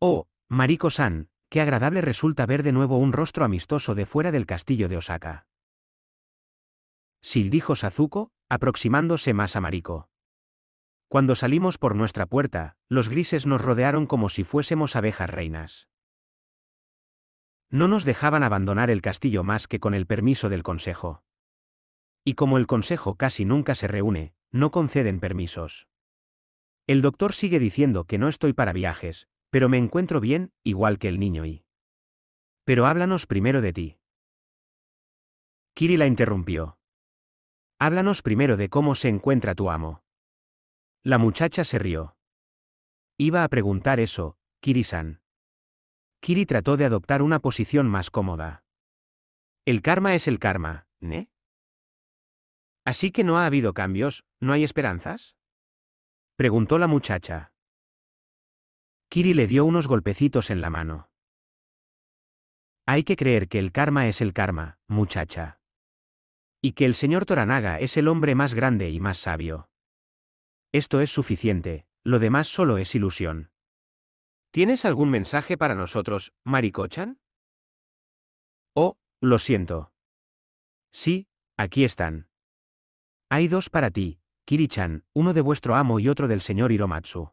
Oh, Mariko-san, qué agradable resulta ver de nuevo un rostro amistoso de fuera del castillo de Osaka. Sil dijo Sazuko, aproximándose más a Mariko. Cuando salimos por nuestra puerta, los grises nos rodearon como si fuésemos abejas reinas. No nos dejaban abandonar el castillo más que con el permiso del Consejo. Y como el Consejo casi nunca se reúne, no conceden permisos. El doctor sigue diciendo que no estoy para viajes, pero me encuentro bien, igual que el niño y... Pero háblanos primero de ti. Kiri la interrumpió. Háblanos primero de cómo se encuentra tu amo. La muchacha se rió. Iba a preguntar eso, Kiri-san. Kiri trató de adoptar una posición más cómoda. El karma es el karma, ¿ne? Así que no ha habido cambios, ¿no hay esperanzas? Preguntó la muchacha. Kiri le dio unos golpecitos en la mano. Hay que creer que el karma es el karma, muchacha. Y que el señor Toranaga es el hombre más grande y más sabio. Esto es suficiente, lo demás solo es ilusión. ¿Tienes algún mensaje para nosotros, Maricochan? Oh, lo siento. Sí, aquí están. Hay dos para ti, Kirichan, uno de vuestro amo y otro del señor Hiromatsu.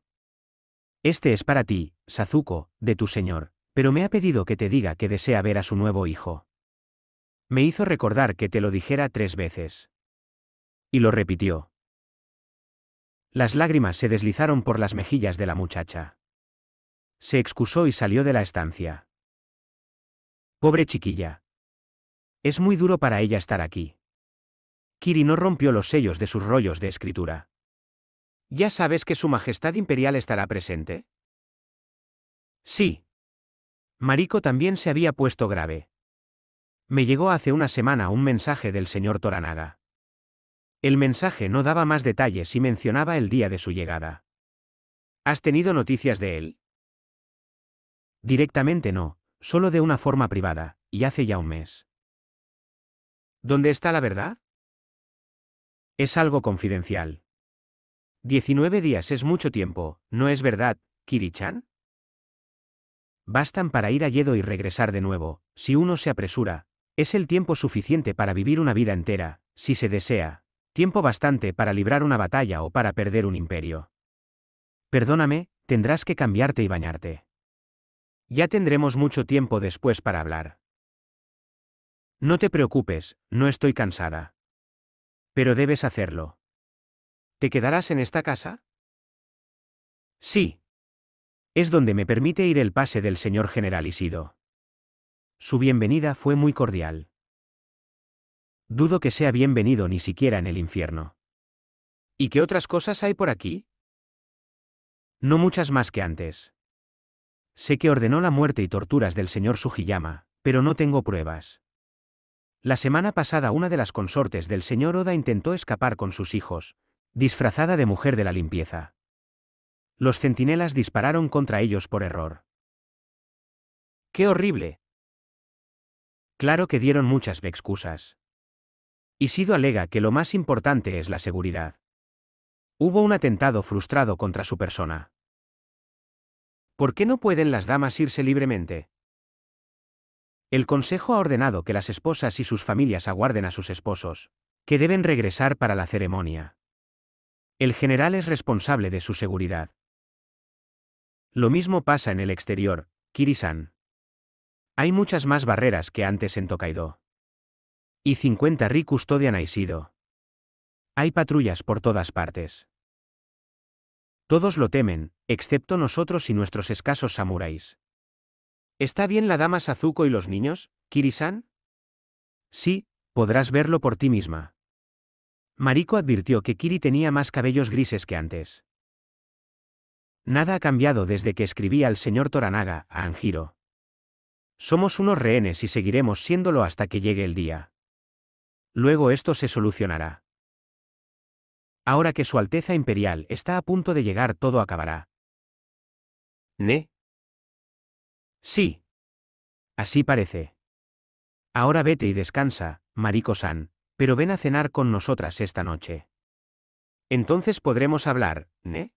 Este es para ti, Sazuko, de tu señor, pero me ha pedido que te diga que desea ver a su nuevo hijo. Me hizo recordar que te lo dijera tres veces. Y lo repitió. Las lágrimas se deslizaron por las mejillas de la muchacha. Se excusó y salió de la estancia. Pobre chiquilla. Es muy duro para ella estar aquí. Kiri no rompió los sellos de sus rollos de escritura. ¿Ya sabes que Su Majestad Imperial estará presente? Sí. Marico también se había puesto grave. Me llegó hace una semana un mensaje del señor Toranaga. El mensaje no daba más detalles y mencionaba el día de su llegada. ¿Has tenido noticias de él? Directamente no, solo de una forma privada, y hace ya un mes. ¿Dónde está la verdad? Es algo confidencial. 19 días es mucho tiempo, ¿no es verdad, Kirichan? Bastan para ir a Yedo y regresar de nuevo, si uno se apresura, es el tiempo suficiente para vivir una vida entera, si se desea, tiempo bastante para librar una batalla o para perder un imperio. Perdóname, tendrás que cambiarte y bañarte. Ya tendremos mucho tiempo después para hablar. No te preocupes, no estoy cansada. Pero debes hacerlo. ¿Te quedarás en esta casa? Sí. Es donde me permite ir el pase del señor general Isido. Su bienvenida fue muy cordial. Dudo que sea bienvenido ni siquiera en el infierno. ¿Y qué otras cosas hay por aquí? No muchas más que antes. Sé que ordenó la muerte y torturas del señor Sugiyama, pero no tengo pruebas. La semana pasada una de las consortes del señor Oda intentó escapar con sus hijos, disfrazada de mujer de la limpieza. Los centinelas dispararon contra ellos por error. ¡Qué horrible! Claro que dieron muchas excusas. Y Sido alega que lo más importante es la seguridad. Hubo un atentado frustrado contra su persona. ¿Por qué no pueden las damas irse libremente? El Consejo ha ordenado que las esposas y sus familias aguarden a sus esposos, que deben regresar para la ceremonia. El general es responsable de su seguridad. Lo mismo pasa en el exterior, Kirisan. Hay muchas más barreras que antes en Tokaido. Y 50 Ri custodian a Hay patrullas por todas partes. Todos lo temen, excepto nosotros y nuestros escasos samuráis. ¿Está bien la dama Sazuko y los niños, Kirisan? Sí, podrás verlo por ti misma. Mariko advirtió que Kiri tenía más cabellos grises que antes. Nada ha cambiado desde que escribí al señor Toranaga, a Anjiro. Somos unos rehenes y seguiremos siéndolo hasta que llegue el día. Luego esto se solucionará. Ahora que Su Alteza Imperial está a punto de llegar todo acabará. ¿Ne? Sí. Así parece. Ahora vete y descansa, Mariko-san, pero ven a cenar con nosotras esta noche. Entonces podremos hablar, ¿ne?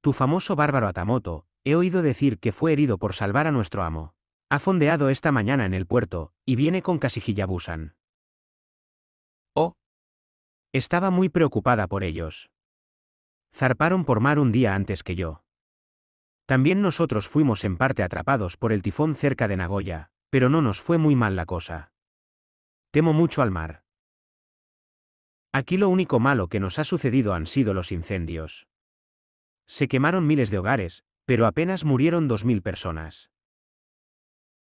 Tu famoso bárbaro Atamoto, he oído decir que fue herido por salvar a nuestro amo. Ha fondeado esta mañana en el puerto, y viene con Busan. Oh. Estaba muy preocupada por ellos. Zarparon por mar un día antes que yo. También nosotros fuimos en parte atrapados por el tifón cerca de Nagoya, pero no nos fue muy mal la cosa. Temo mucho al mar. Aquí lo único malo que nos ha sucedido han sido los incendios. Se quemaron miles de hogares, pero apenas murieron 2.000 personas.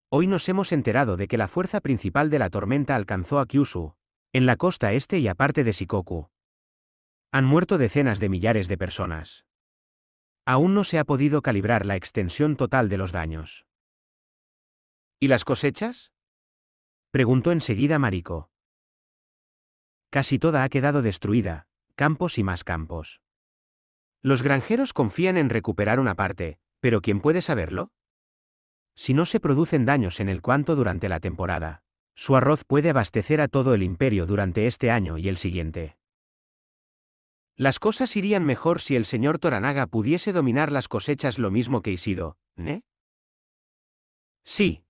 Hoy nos hemos enterado de que la fuerza principal de la tormenta alcanzó a Kyushu, en la costa este y aparte de Shikoku. Han muerto decenas de millares de personas. Aún no se ha podido calibrar la extensión total de los daños. ¿Y las cosechas? Preguntó enseguida Mariko. Casi toda ha quedado destruida, campos y más campos. Los granjeros confían en recuperar una parte, pero ¿quién puede saberlo? Si no se producen daños en el cuanto durante la temporada, su arroz puede abastecer a todo el imperio durante este año y el siguiente. Las cosas irían mejor si el señor Toranaga pudiese dominar las cosechas lo mismo que Isido, ¿eh? Sí,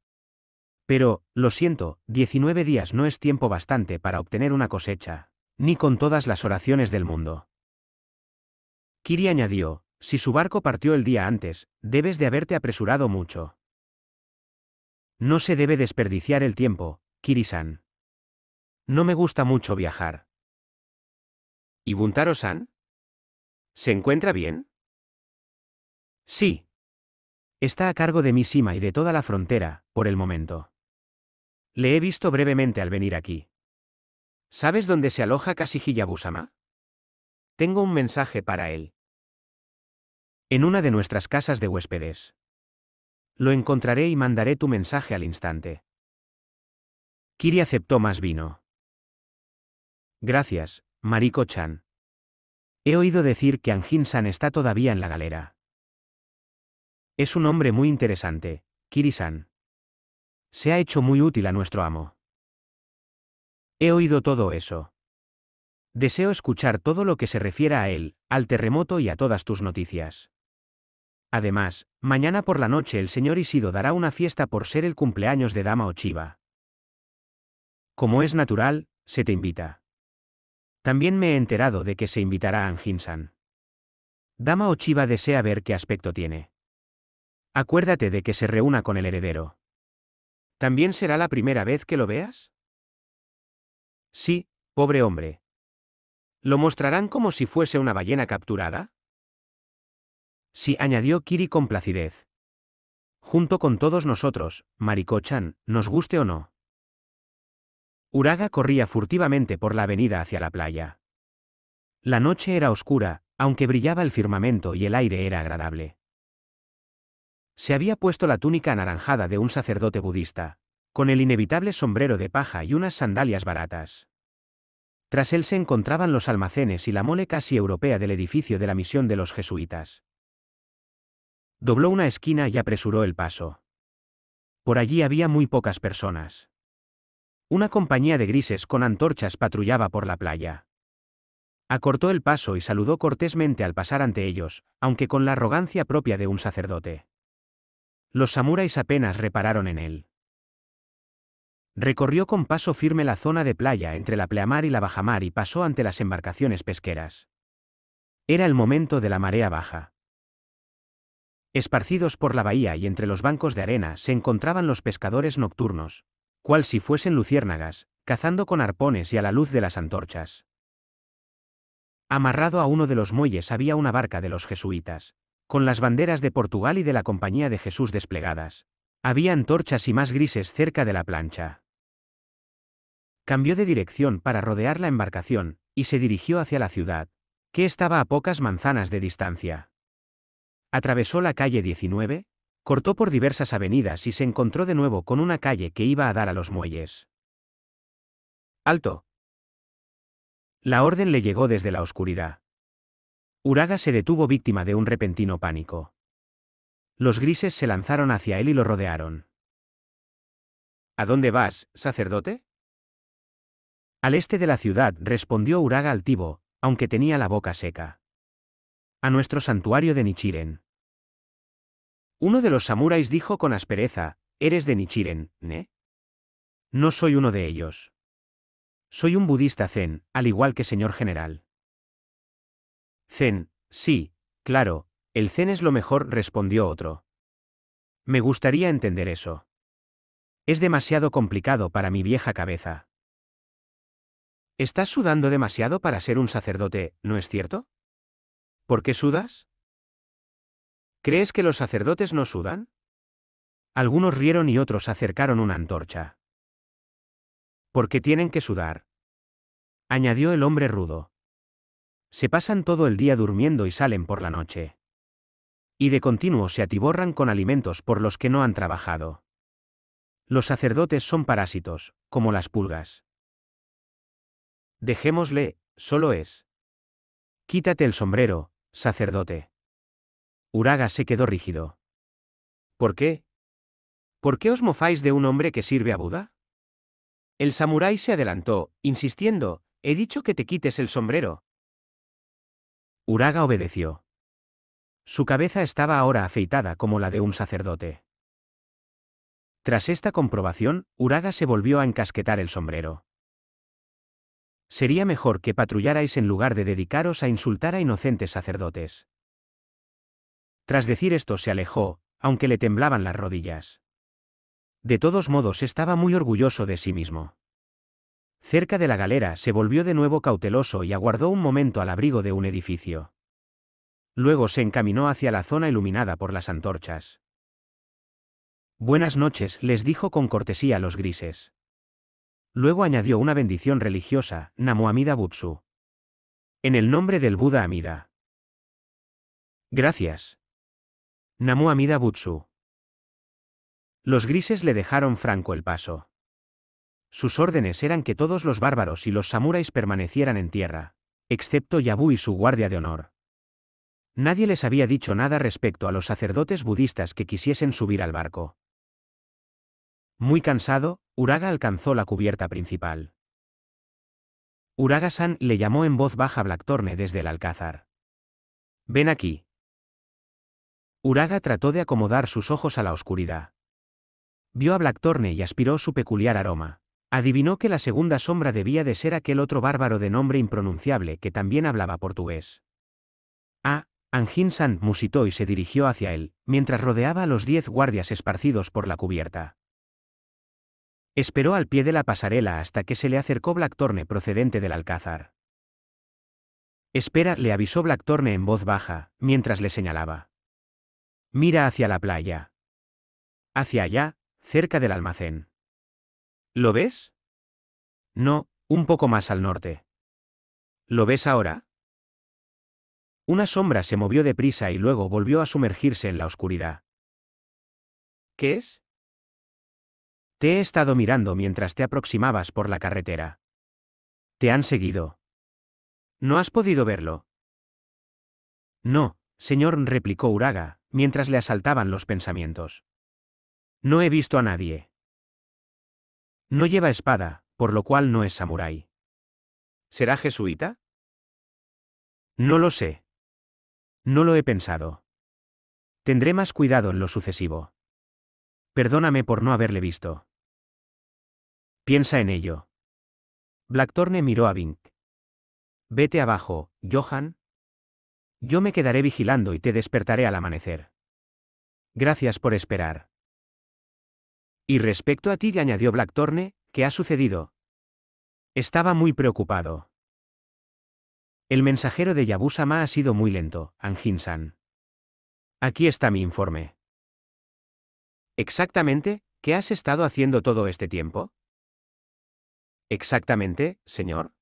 pero, lo siento, 19 días no es tiempo bastante para obtener una cosecha, ni con todas las oraciones del mundo. Kiri añadió, si su barco partió el día antes, debes de haberte apresurado mucho. No se debe desperdiciar el tiempo, Kiri-san. No me gusta mucho viajar. ¿Y Buntaro-san? ¿Se encuentra bien? Sí. Está a cargo de sima y de toda la frontera, por el momento. Le he visto brevemente al venir aquí. ¿Sabes dónde se aloja Kasihilla Busama? Tengo un mensaje para él. En una de nuestras casas de huéspedes. Lo encontraré y mandaré tu mensaje al instante. Kiri aceptó más vino. Gracias, Mariko-chan. He oído decir que Anjin-san está todavía en la galera. Es un hombre muy interesante, Kiri-san. Se ha hecho muy útil a nuestro amo. He oído todo eso. Deseo escuchar todo lo que se refiera a él, al terremoto y a todas tus noticias. Además, mañana por la noche el señor Isido dará una fiesta por ser el cumpleaños de Dama Ochiba. Como es natural, se te invita. También me he enterado de que se invitará a Anginsan. Dama Ochiba desea ver qué aspecto tiene. Acuérdate de que se reúna con el heredero. ¿También será la primera vez que lo veas? Sí, pobre hombre. ¿Lo mostrarán como si fuese una ballena capturada? Sí, añadió Kiri con placidez. Junto con todos nosotros, maricochan, nos guste o no. Uraga corría furtivamente por la avenida hacia la playa. La noche era oscura, aunque brillaba el firmamento y el aire era agradable. Se había puesto la túnica anaranjada de un sacerdote budista, con el inevitable sombrero de paja y unas sandalias baratas. Tras él se encontraban los almacenes y la mole casi europea del edificio de la misión de los jesuitas. Dobló una esquina y apresuró el paso. Por allí había muy pocas personas. Una compañía de grises con antorchas patrullaba por la playa. Acortó el paso y saludó cortésmente al pasar ante ellos, aunque con la arrogancia propia de un sacerdote. Los samuráis apenas repararon en él. Recorrió con paso firme la zona de playa entre la pleamar y la bajamar y pasó ante las embarcaciones pesqueras. Era el momento de la marea baja. Esparcidos por la bahía y entre los bancos de arena se encontraban los pescadores nocturnos, cual si fuesen luciérnagas, cazando con arpones y a la luz de las antorchas. Amarrado a uno de los muelles había una barca de los jesuitas, con las banderas de Portugal y de la Compañía de Jesús desplegadas. Había antorchas y más grises cerca de la plancha. Cambió de dirección para rodear la embarcación, y se dirigió hacia la ciudad, que estaba a pocas manzanas de distancia. Atravesó la calle 19, cortó por diversas avenidas y se encontró de nuevo con una calle que iba a dar a los muelles. ¡Alto! La orden le llegó desde la oscuridad. Uraga se detuvo víctima de un repentino pánico. Los grises se lanzaron hacia él y lo rodearon. ¿A dónde vas, sacerdote? Al este de la ciudad, respondió Uraga altivo, aunque tenía la boca seca. A nuestro santuario de Nichiren. Uno de los samuráis dijo con aspereza, Eres de Nichiren, ¿ne? No soy uno de ellos. Soy un budista zen, al igual que señor general. Zen, sí, claro, el zen es lo mejor, respondió otro. Me gustaría entender eso. Es demasiado complicado para mi vieja cabeza. Estás sudando demasiado para ser un sacerdote, ¿no es cierto? ¿Por qué sudas? ¿Crees que los sacerdotes no sudan? Algunos rieron y otros acercaron una antorcha. ¿Por qué tienen que sudar? añadió el hombre rudo. Se pasan todo el día durmiendo y salen por la noche. Y de continuo se atiborran con alimentos por los que no han trabajado. Los sacerdotes son parásitos, como las pulgas. Dejémosle, solo es. Quítate el sombrero, sacerdote. Uraga se quedó rígido. ¿Por qué? ¿Por qué os mofáis de un hombre que sirve a Buda? El samurái se adelantó, insistiendo, he dicho que te quites el sombrero, Uraga obedeció. Su cabeza estaba ahora afeitada como la de un sacerdote. Tras esta comprobación, Uraga se volvió a encasquetar el sombrero. Sería mejor que patrullarais en lugar de dedicaros a insultar a inocentes sacerdotes. Tras decir esto se alejó, aunque le temblaban las rodillas. De todos modos estaba muy orgulloso de sí mismo. Cerca de la galera se volvió de nuevo cauteloso y aguardó un momento al abrigo de un edificio. Luego se encaminó hacia la zona iluminada por las antorchas. Buenas noches, les dijo con cortesía a los grises. Luego añadió una bendición religiosa, Namu Amida Butsu. En el nombre del Buda Amida. Gracias. Namu Amida Butsu. Los grises le dejaron franco el paso. Sus órdenes eran que todos los bárbaros y los samuráis permanecieran en tierra, excepto Yabu y su guardia de honor. Nadie les había dicho nada respecto a los sacerdotes budistas que quisiesen subir al barco. Muy cansado, Uraga alcanzó la cubierta principal. Uraga-san le llamó en voz baja a Blackthorne desde el alcázar. Ven aquí. Uraga trató de acomodar sus ojos a la oscuridad. Vio a Blackthorne y aspiró su peculiar aroma. Adivinó que la segunda sombra debía de ser aquel otro bárbaro de nombre impronunciable que también hablaba portugués. Ah, anginsan musitó y se dirigió hacia él, mientras rodeaba a los diez guardias esparcidos por la cubierta. Esperó al pie de la pasarela hasta que se le acercó Blackthorne procedente del alcázar. Espera, le avisó Blackthorne en voz baja, mientras le señalaba. Mira hacia la playa. Hacia allá, cerca del almacén. ¿Lo ves? No, un poco más al norte. ¿Lo ves ahora? Una sombra se movió deprisa y luego volvió a sumergirse en la oscuridad. ¿Qué es? Te he estado mirando mientras te aproximabas por la carretera. Te han seguido. ¿No has podido verlo? No, señor, replicó Uraga, mientras le asaltaban los pensamientos. No he visto a nadie. No lleva espada, por lo cual no es samurái. ¿Será jesuita? No lo sé. No lo he pensado. Tendré más cuidado en lo sucesivo. Perdóname por no haberle visto. Piensa en ello. Blackthorne miró a Vink. Vete abajo, Johan. Yo me quedaré vigilando y te despertaré al amanecer. Gracias por esperar. Y respecto a ti, añadió Blackthorne, ¿qué ha sucedido? Estaba muy preocupado. El mensajero de Yabusama ha sido muy lento, Anjin-san. Aquí está mi informe. Exactamente, ¿qué has estado haciendo todo este tiempo? Exactamente, señor.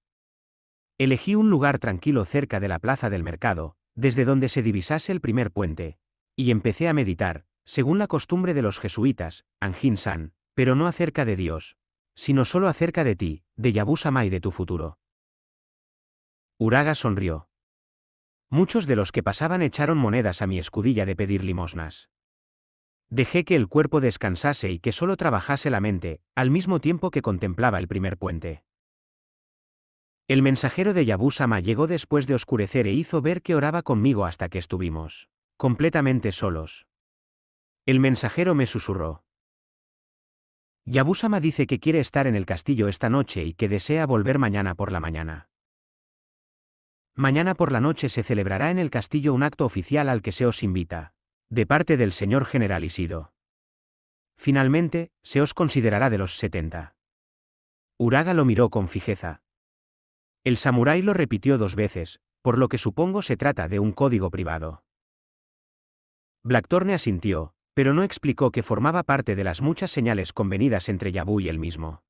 Elegí un lugar tranquilo cerca de la plaza del mercado, desde donde se divisase el primer puente, y empecé a meditar, según la costumbre de los jesuitas, Anjin San, pero no acerca de Dios, sino solo acerca de ti, de Yabusama y de tu futuro. Uraga sonrió. Muchos de los que pasaban echaron monedas a mi escudilla de pedir limosnas. Dejé que el cuerpo descansase y que solo trabajase la mente, al mismo tiempo que contemplaba el primer puente. El mensajero de Yabusama llegó después de oscurecer e hizo ver que oraba conmigo hasta que estuvimos completamente solos. El mensajero me susurró. Yabusama dice que quiere estar en el castillo esta noche y que desea volver mañana por la mañana. Mañana por la noche se celebrará en el castillo un acto oficial al que se os invita, de parte del señor general Isido. Finalmente, se os considerará de los 70. Uraga lo miró con fijeza. El samurái lo repitió dos veces, por lo que supongo se trata de un código privado. Blackthorne asintió, pero no explicó que formaba parte de las muchas señales convenidas entre Yabú y él mismo.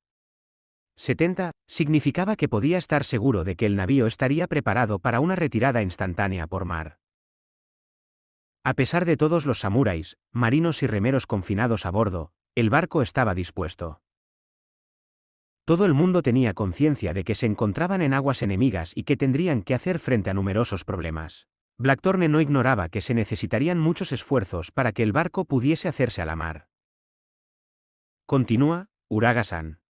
70. Significaba que podía estar seguro de que el navío estaría preparado para una retirada instantánea por mar. A pesar de todos los samuráis, marinos y remeros confinados a bordo, el barco estaba dispuesto. Todo el mundo tenía conciencia de que se encontraban en aguas enemigas y que tendrían que hacer frente a numerosos problemas. Blackthorne no ignoraba que se necesitarían muchos esfuerzos para que el barco pudiese hacerse a la mar. Continúa, Uraga-san.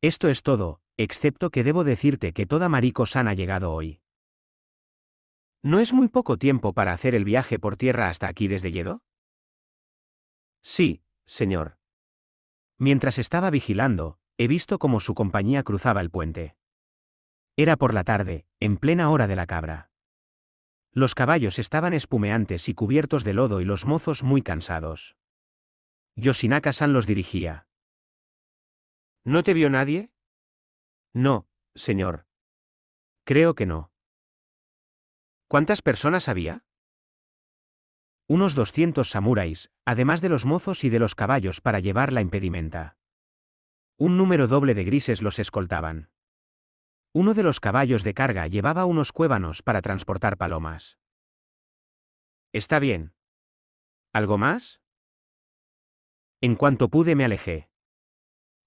Esto es todo, excepto que debo decirte que toda Mariko-san ha llegado hoy. ¿No es muy poco tiempo para hacer el viaje por tierra hasta aquí desde Yedo? Sí, señor. Mientras estaba vigilando, he visto cómo su compañía cruzaba el puente. Era por la tarde, en plena hora de la cabra. Los caballos estaban espumeantes y cubiertos de lodo y los mozos muy cansados. Yoshinaka-san los dirigía. ¿No te vio nadie? No, señor. Creo que no. ¿Cuántas personas había? Unos 200 samuráis, además de los mozos y de los caballos para llevar la impedimenta. Un número doble de grises los escoltaban. Uno de los caballos de carga llevaba unos cuévanos para transportar palomas. Está bien. ¿Algo más? En cuanto pude me alejé.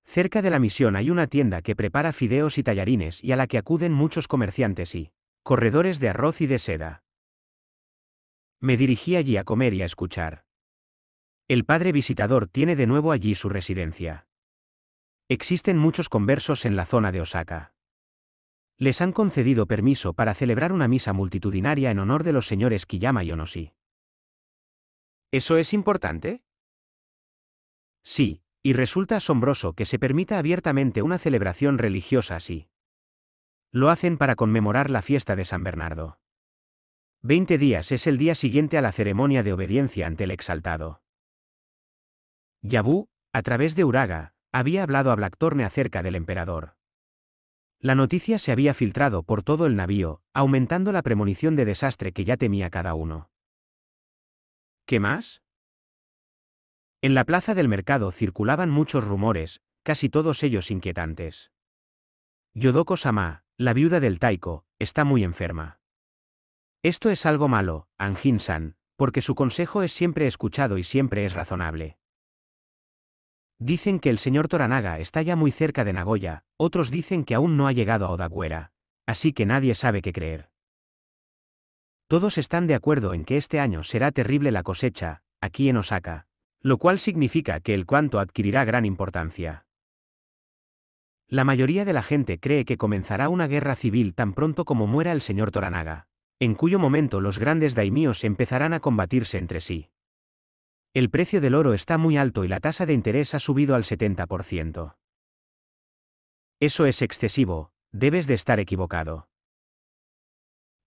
Cerca de la misión hay una tienda que prepara fideos y tallarines y a la que acuden muchos comerciantes y corredores de arroz y de seda. Me dirigí allí a comer y a escuchar. El padre visitador tiene de nuevo allí su residencia. Existen muchos conversos en la zona de Osaka. Les han concedido permiso para celebrar una misa multitudinaria en honor de los señores Kiyama y Onoshi. ¿Eso es importante? Sí, y resulta asombroso que se permita abiertamente una celebración religiosa así. Lo hacen para conmemorar la fiesta de San Bernardo. Veinte días es el día siguiente a la ceremonia de obediencia ante el exaltado. Yabú, a través de Uraga, había hablado a Blacktorne acerca del emperador. La noticia se había filtrado por todo el navío, aumentando la premonición de desastre que ya temía cada uno. ¿Qué más? En la plaza del mercado circulaban muchos rumores, casi todos ellos inquietantes. Yodoko Sama, la viuda del Taiko, está muy enferma. Esto es algo malo, Anjin-san, porque su consejo es siempre escuchado y siempre es razonable. Dicen que el señor Toranaga está ya muy cerca de Nagoya, otros dicen que aún no ha llegado a Odagüera. Así que nadie sabe qué creer. Todos están de acuerdo en que este año será terrible la cosecha, aquí en Osaka, lo cual significa que el cuanto adquirirá gran importancia. La mayoría de la gente cree que comenzará una guerra civil tan pronto como muera el señor Toranaga, en cuyo momento los grandes daimios empezarán a combatirse entre sí. El precio del oro está muy alto y la tasa de interés ha subido al 70%. Eso es excesivo, debes de estar equivocado.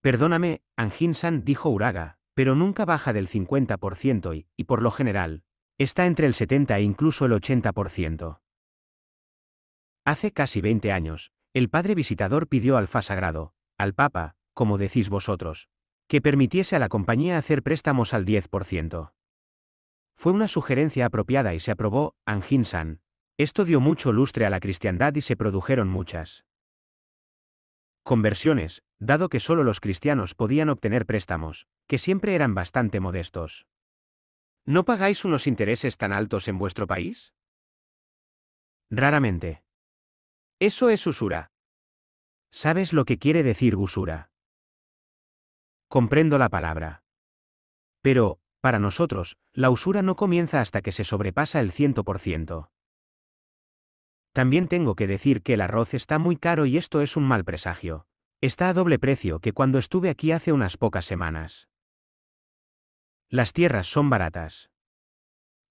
Perdóname, Anjin-san dijo Uraga, pero nunca baja del 50% y, y por lo general, está entre el 70 e incluso el 80%. Hace casi 20 años, el padre visitador pidió al Fa Sagrado, al Papa, como decís vosotros, que permitiese a la compañía hacer préstamos al 10%. Fue una sugerencia apropiada y se aprobó, Anjinsan. Esto dio mucho lustre a la cristiandad y se produjeron muchas conversiones, dado que solo los cristianos podían obtener préstamos, que siempre eran bastante modestos. ¿No pagáis unos intereses tan altos en vuestro país? Raramente. Eso es usura. ¿Sabes lo que quiere decir usura? Comprendo la palabra. Pero, para nosotros, la usura no comienza hasta que se sobrepasa el 100%. También tengo que decir que el arroz está muy caro y esto es un mal presagio. Está a doble precio que cuando estuve aquí hace unas pocas semanas. Las tierras son baratas.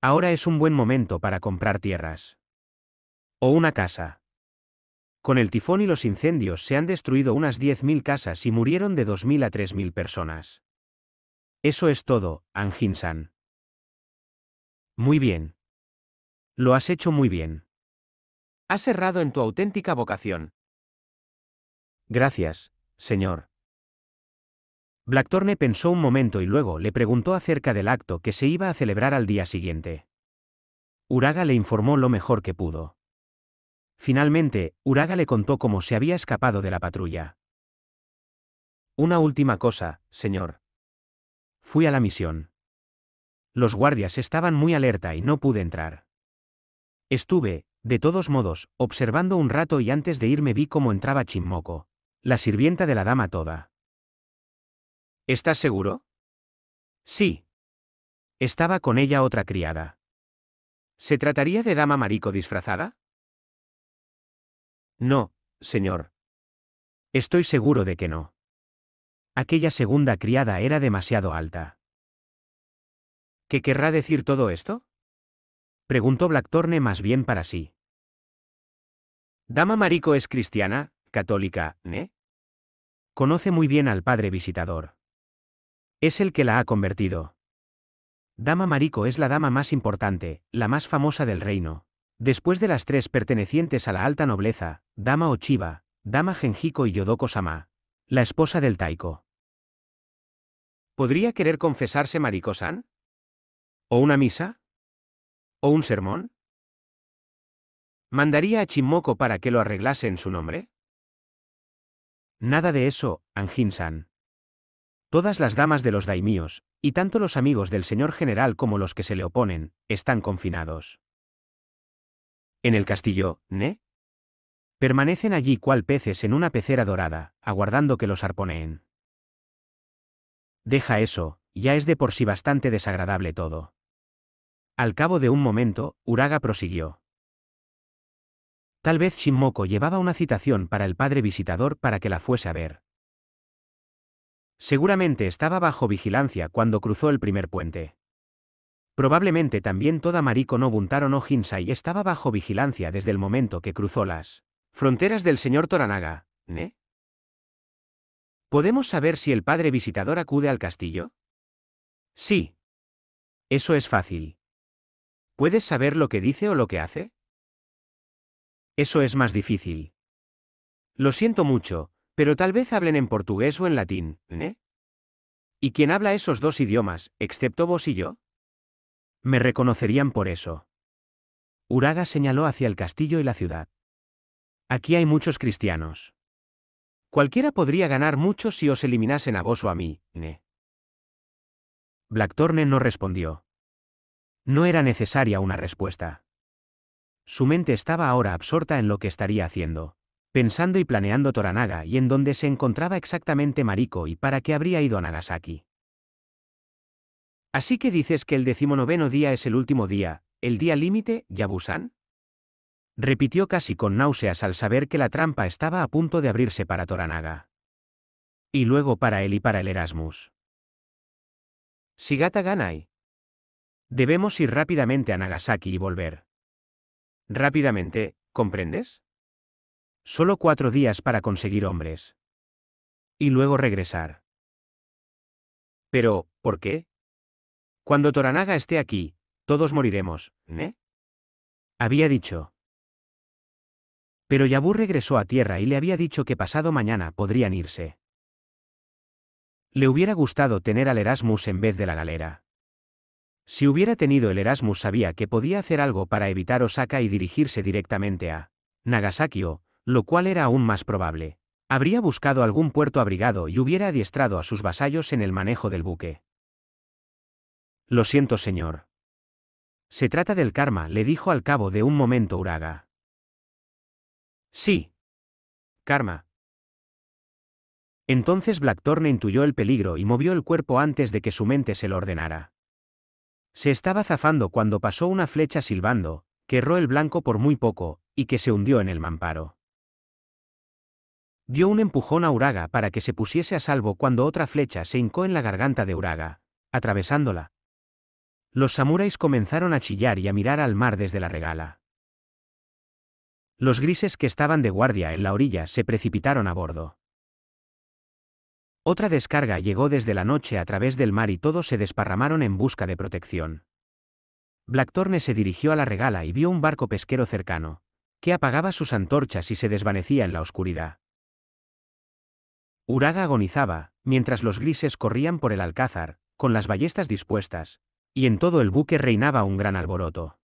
Ahora es un buen momento para comprar tierras. O una casa. Con el tifón y los incendios se han destruido unas 10.000 casas y murieron de 2.000 a 3.000 personas. Eso es todo, Anjin-san. Muy bien. Lo has hecho muy bien. Has errado en tu auténtica vocación. Gracias, señor. Blackthorne pensó un momento y luego le preguntó acerca del acto que se iba a celebrar al día siguiente. Uraga le informó lo mejor que pudo. Finalmente, Uraga le contó cómo se había escapado de la patrulla. Una última cosa, señor. Fui a la misión. Los guardias estaban muy alerta y no pude entrar. Estuve, de todos modos, observando un rato y antes de irme vi cómo entraba Chimmoco, la sirvienta de la dama toda. ¿Estás seguro? Sí. Estaba con ella otra criada. ¿Se trataría de dama marico disfrazada? No, señor. Estoy seguro de que no. Aquella segunda criada era demasiado alta. ¿Qué querrá decir todo esto? Preguntó Blackthorne más bien para sí. Dama Marico es cristiana, católica, ¿ne? Conoce muy bien al padre visitador. Es el que la ha convertido. Dama Marico es la dama más importante, la más famosa del reino. Después de las tres pertenecientes a la alta nobleza, Dama Ochiba, Dama Genjiko y Yodoko Sama, la esposa del Taiko. ¿Podría querer confesarse Marikosan, ¿O una misa? ¿O un sermón? ¿Mandaría a Chimoco para que lo arreglase en su nombre? Nada de eso, Anjin-san. Todas las damas de los daimios, y tanto los amigos del señor general como los que se le oponen, están confinados. En el castillo, ¿ne? Permanecen allí cual peces en una pecera dorada, aguardando que los arponeen. Deja eso, ya es de por sí bastante desagradable todo. Al cabo de un momento, Uraga prosiguió. Tal vez Shinmoko llevaba una citación para el padre visitador para que la fuese a ver. Seguramente estaba bajo vigilancia cuando cruzó el primer puente. Probablemente también toda Mariko no Buntaro no Hinsai estaba bajo vigilancia desde el momento que cruzó las fronteras del señor Toranaga, ¿eh? ¿Podemos saber si el padre visitador acude al castillo? Sí. Eso es fácil. ¿Puedes saber lo que dice o lo que hace? Eso es más difícil. Lo siento mucho, pero tal vez hablen en portugués o en latín, ¿eh? ¿Y quién habla esos dos idiomas, excepto vos y yo? Me reconocerían por eso. Uraga señaló hacia el castillo y la ciudad. Aquí hay muchos cristianos. Cualquiera podría ganar mucho si os eliminasen a vos o a mí, ne. Blackthorne no respondió. No era necesaria una respuesta. Su mente estaba ahora absorta en lo que estaría haciendo, pensando y planeando Toranaga y en dónde se encontraba exactamente Mariko y para qué habría ido a Nagasaki. Así que dices que el decimonoveno día es el último día, el día límite, Yabusan? repitió casi con náuseas al saber que la trampa estaba a punto de abrirse para Toranaga. Y luego para él y para el Erasmus. Sigata Ganai. Debemos ir rápidamente a Nagasaki y volver. Rápidamente, ¿comprendes? Solo cuatro días para conseguir hombres. Y luego regresar. Pero, ¿por qué? Cuando Toranaga esté aquí, todos moriremos, ¿eh? Había dicho. Pero Yabu regresó a tierra y le había dicho que pasado mañana podrían irse. Le hubiera gustado tener al Erasmus en vez de la galera. Si hubiera tenido el Erasmus sabía que podía hacer algo para evitar Osaka y dirigirse directamente a Nagasaki lo cual era aún más probable. Habría buscado algún puerto abrigado y hubiera adiestrado a sus vasallos en el manejo del buque. Lo siento, señor. Se trata del karma, le dijo al cabo de un momento Uraga. Sí. Karma. Entonces Blackthorne intuyó el peligro y movió el cuerpo antes de que su mente se lo ordenara. Se estaba zafando cuando pasó una flecha silbando, que erró el blanco por muy poco, y que se hundió en el mamparo. Dio un empujón a Uraga para que se pusiese a salvo cuando otra flecha se hincó en la garganta de Uraga, atravesándola. Los samuráis comenzaron a chillar y a mirar al mar desde la regala. Los grises que estaban de guardia en la orilla se precipitaron a bordo. Otra descarga llegó desde la noche a través del mar y todos se desparramaron en busca de protección. Blackthorne se dirigió a la regala y vio un barco pesquero cercano, que apagaba sus antorchas y se desvanecía en la oscuridad. Uraga agonizaba, mientras los grises corrían por el alcázar, con las ballestas dispuestas, y en todo el buque reinaba un gran alboroto.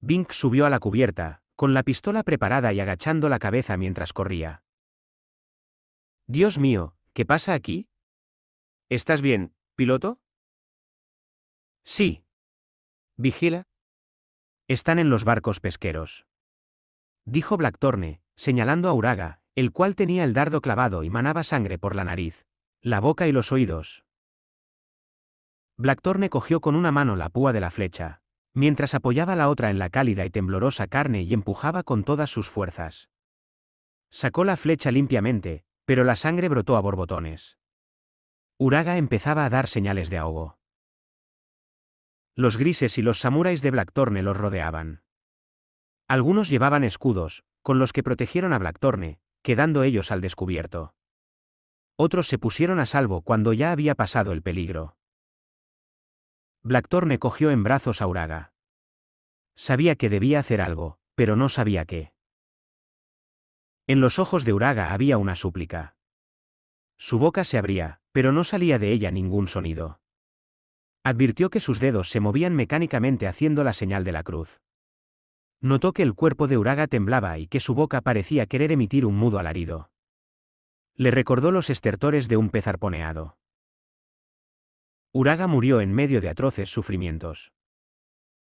Bink subió a la cubierta, con la pistola preparada y agachando la cabeza mientras corría. Dios mío, ¿qué pasa aquí? ¿Estás bien, piloto? Sí. Vigila. Están en los barcos pesqueros. Dijo Blackthorne, señalando a Uraga, el cual tenía el dardo clavado y manaba sangre por la nariz, la boca y los oídos. Blackthorne cogió con una mano la púa de la flecha, mientras apoyaba la otra en la cálida y temblorosa carne y empujaba con todas sus fuerzas. Sacó la flecha limpiamente, pero la sangre brotó a borbotones. Uraga empezaba a dar señales de ahogo. Los grises y los samuráis de Blackthorne los rodeaban. Algunos llevaban escudos, con los que protegieron a Blackthorne, quedando ellos al descubierto. Otros se pusieron a salvo cuando ya había pasado el peligro. Blackthorne cogió en brazos a Uraga. Sabía que debía hacer algo, pero no sabía qué. En los ojos de Uraga había una súplica. Su boca se abría, pero no salía de ella ningún sonido. Advirtió que sus dedos se movían mecánicamente haciendo la señal de la cruz. Notó que el cuerpo de Uraga temblaba y que su boca parecía querer emitir un mudo alarido. Le recordó los estertores de un pez arponeado. Uraga murió en medio de atroces sufrimientos.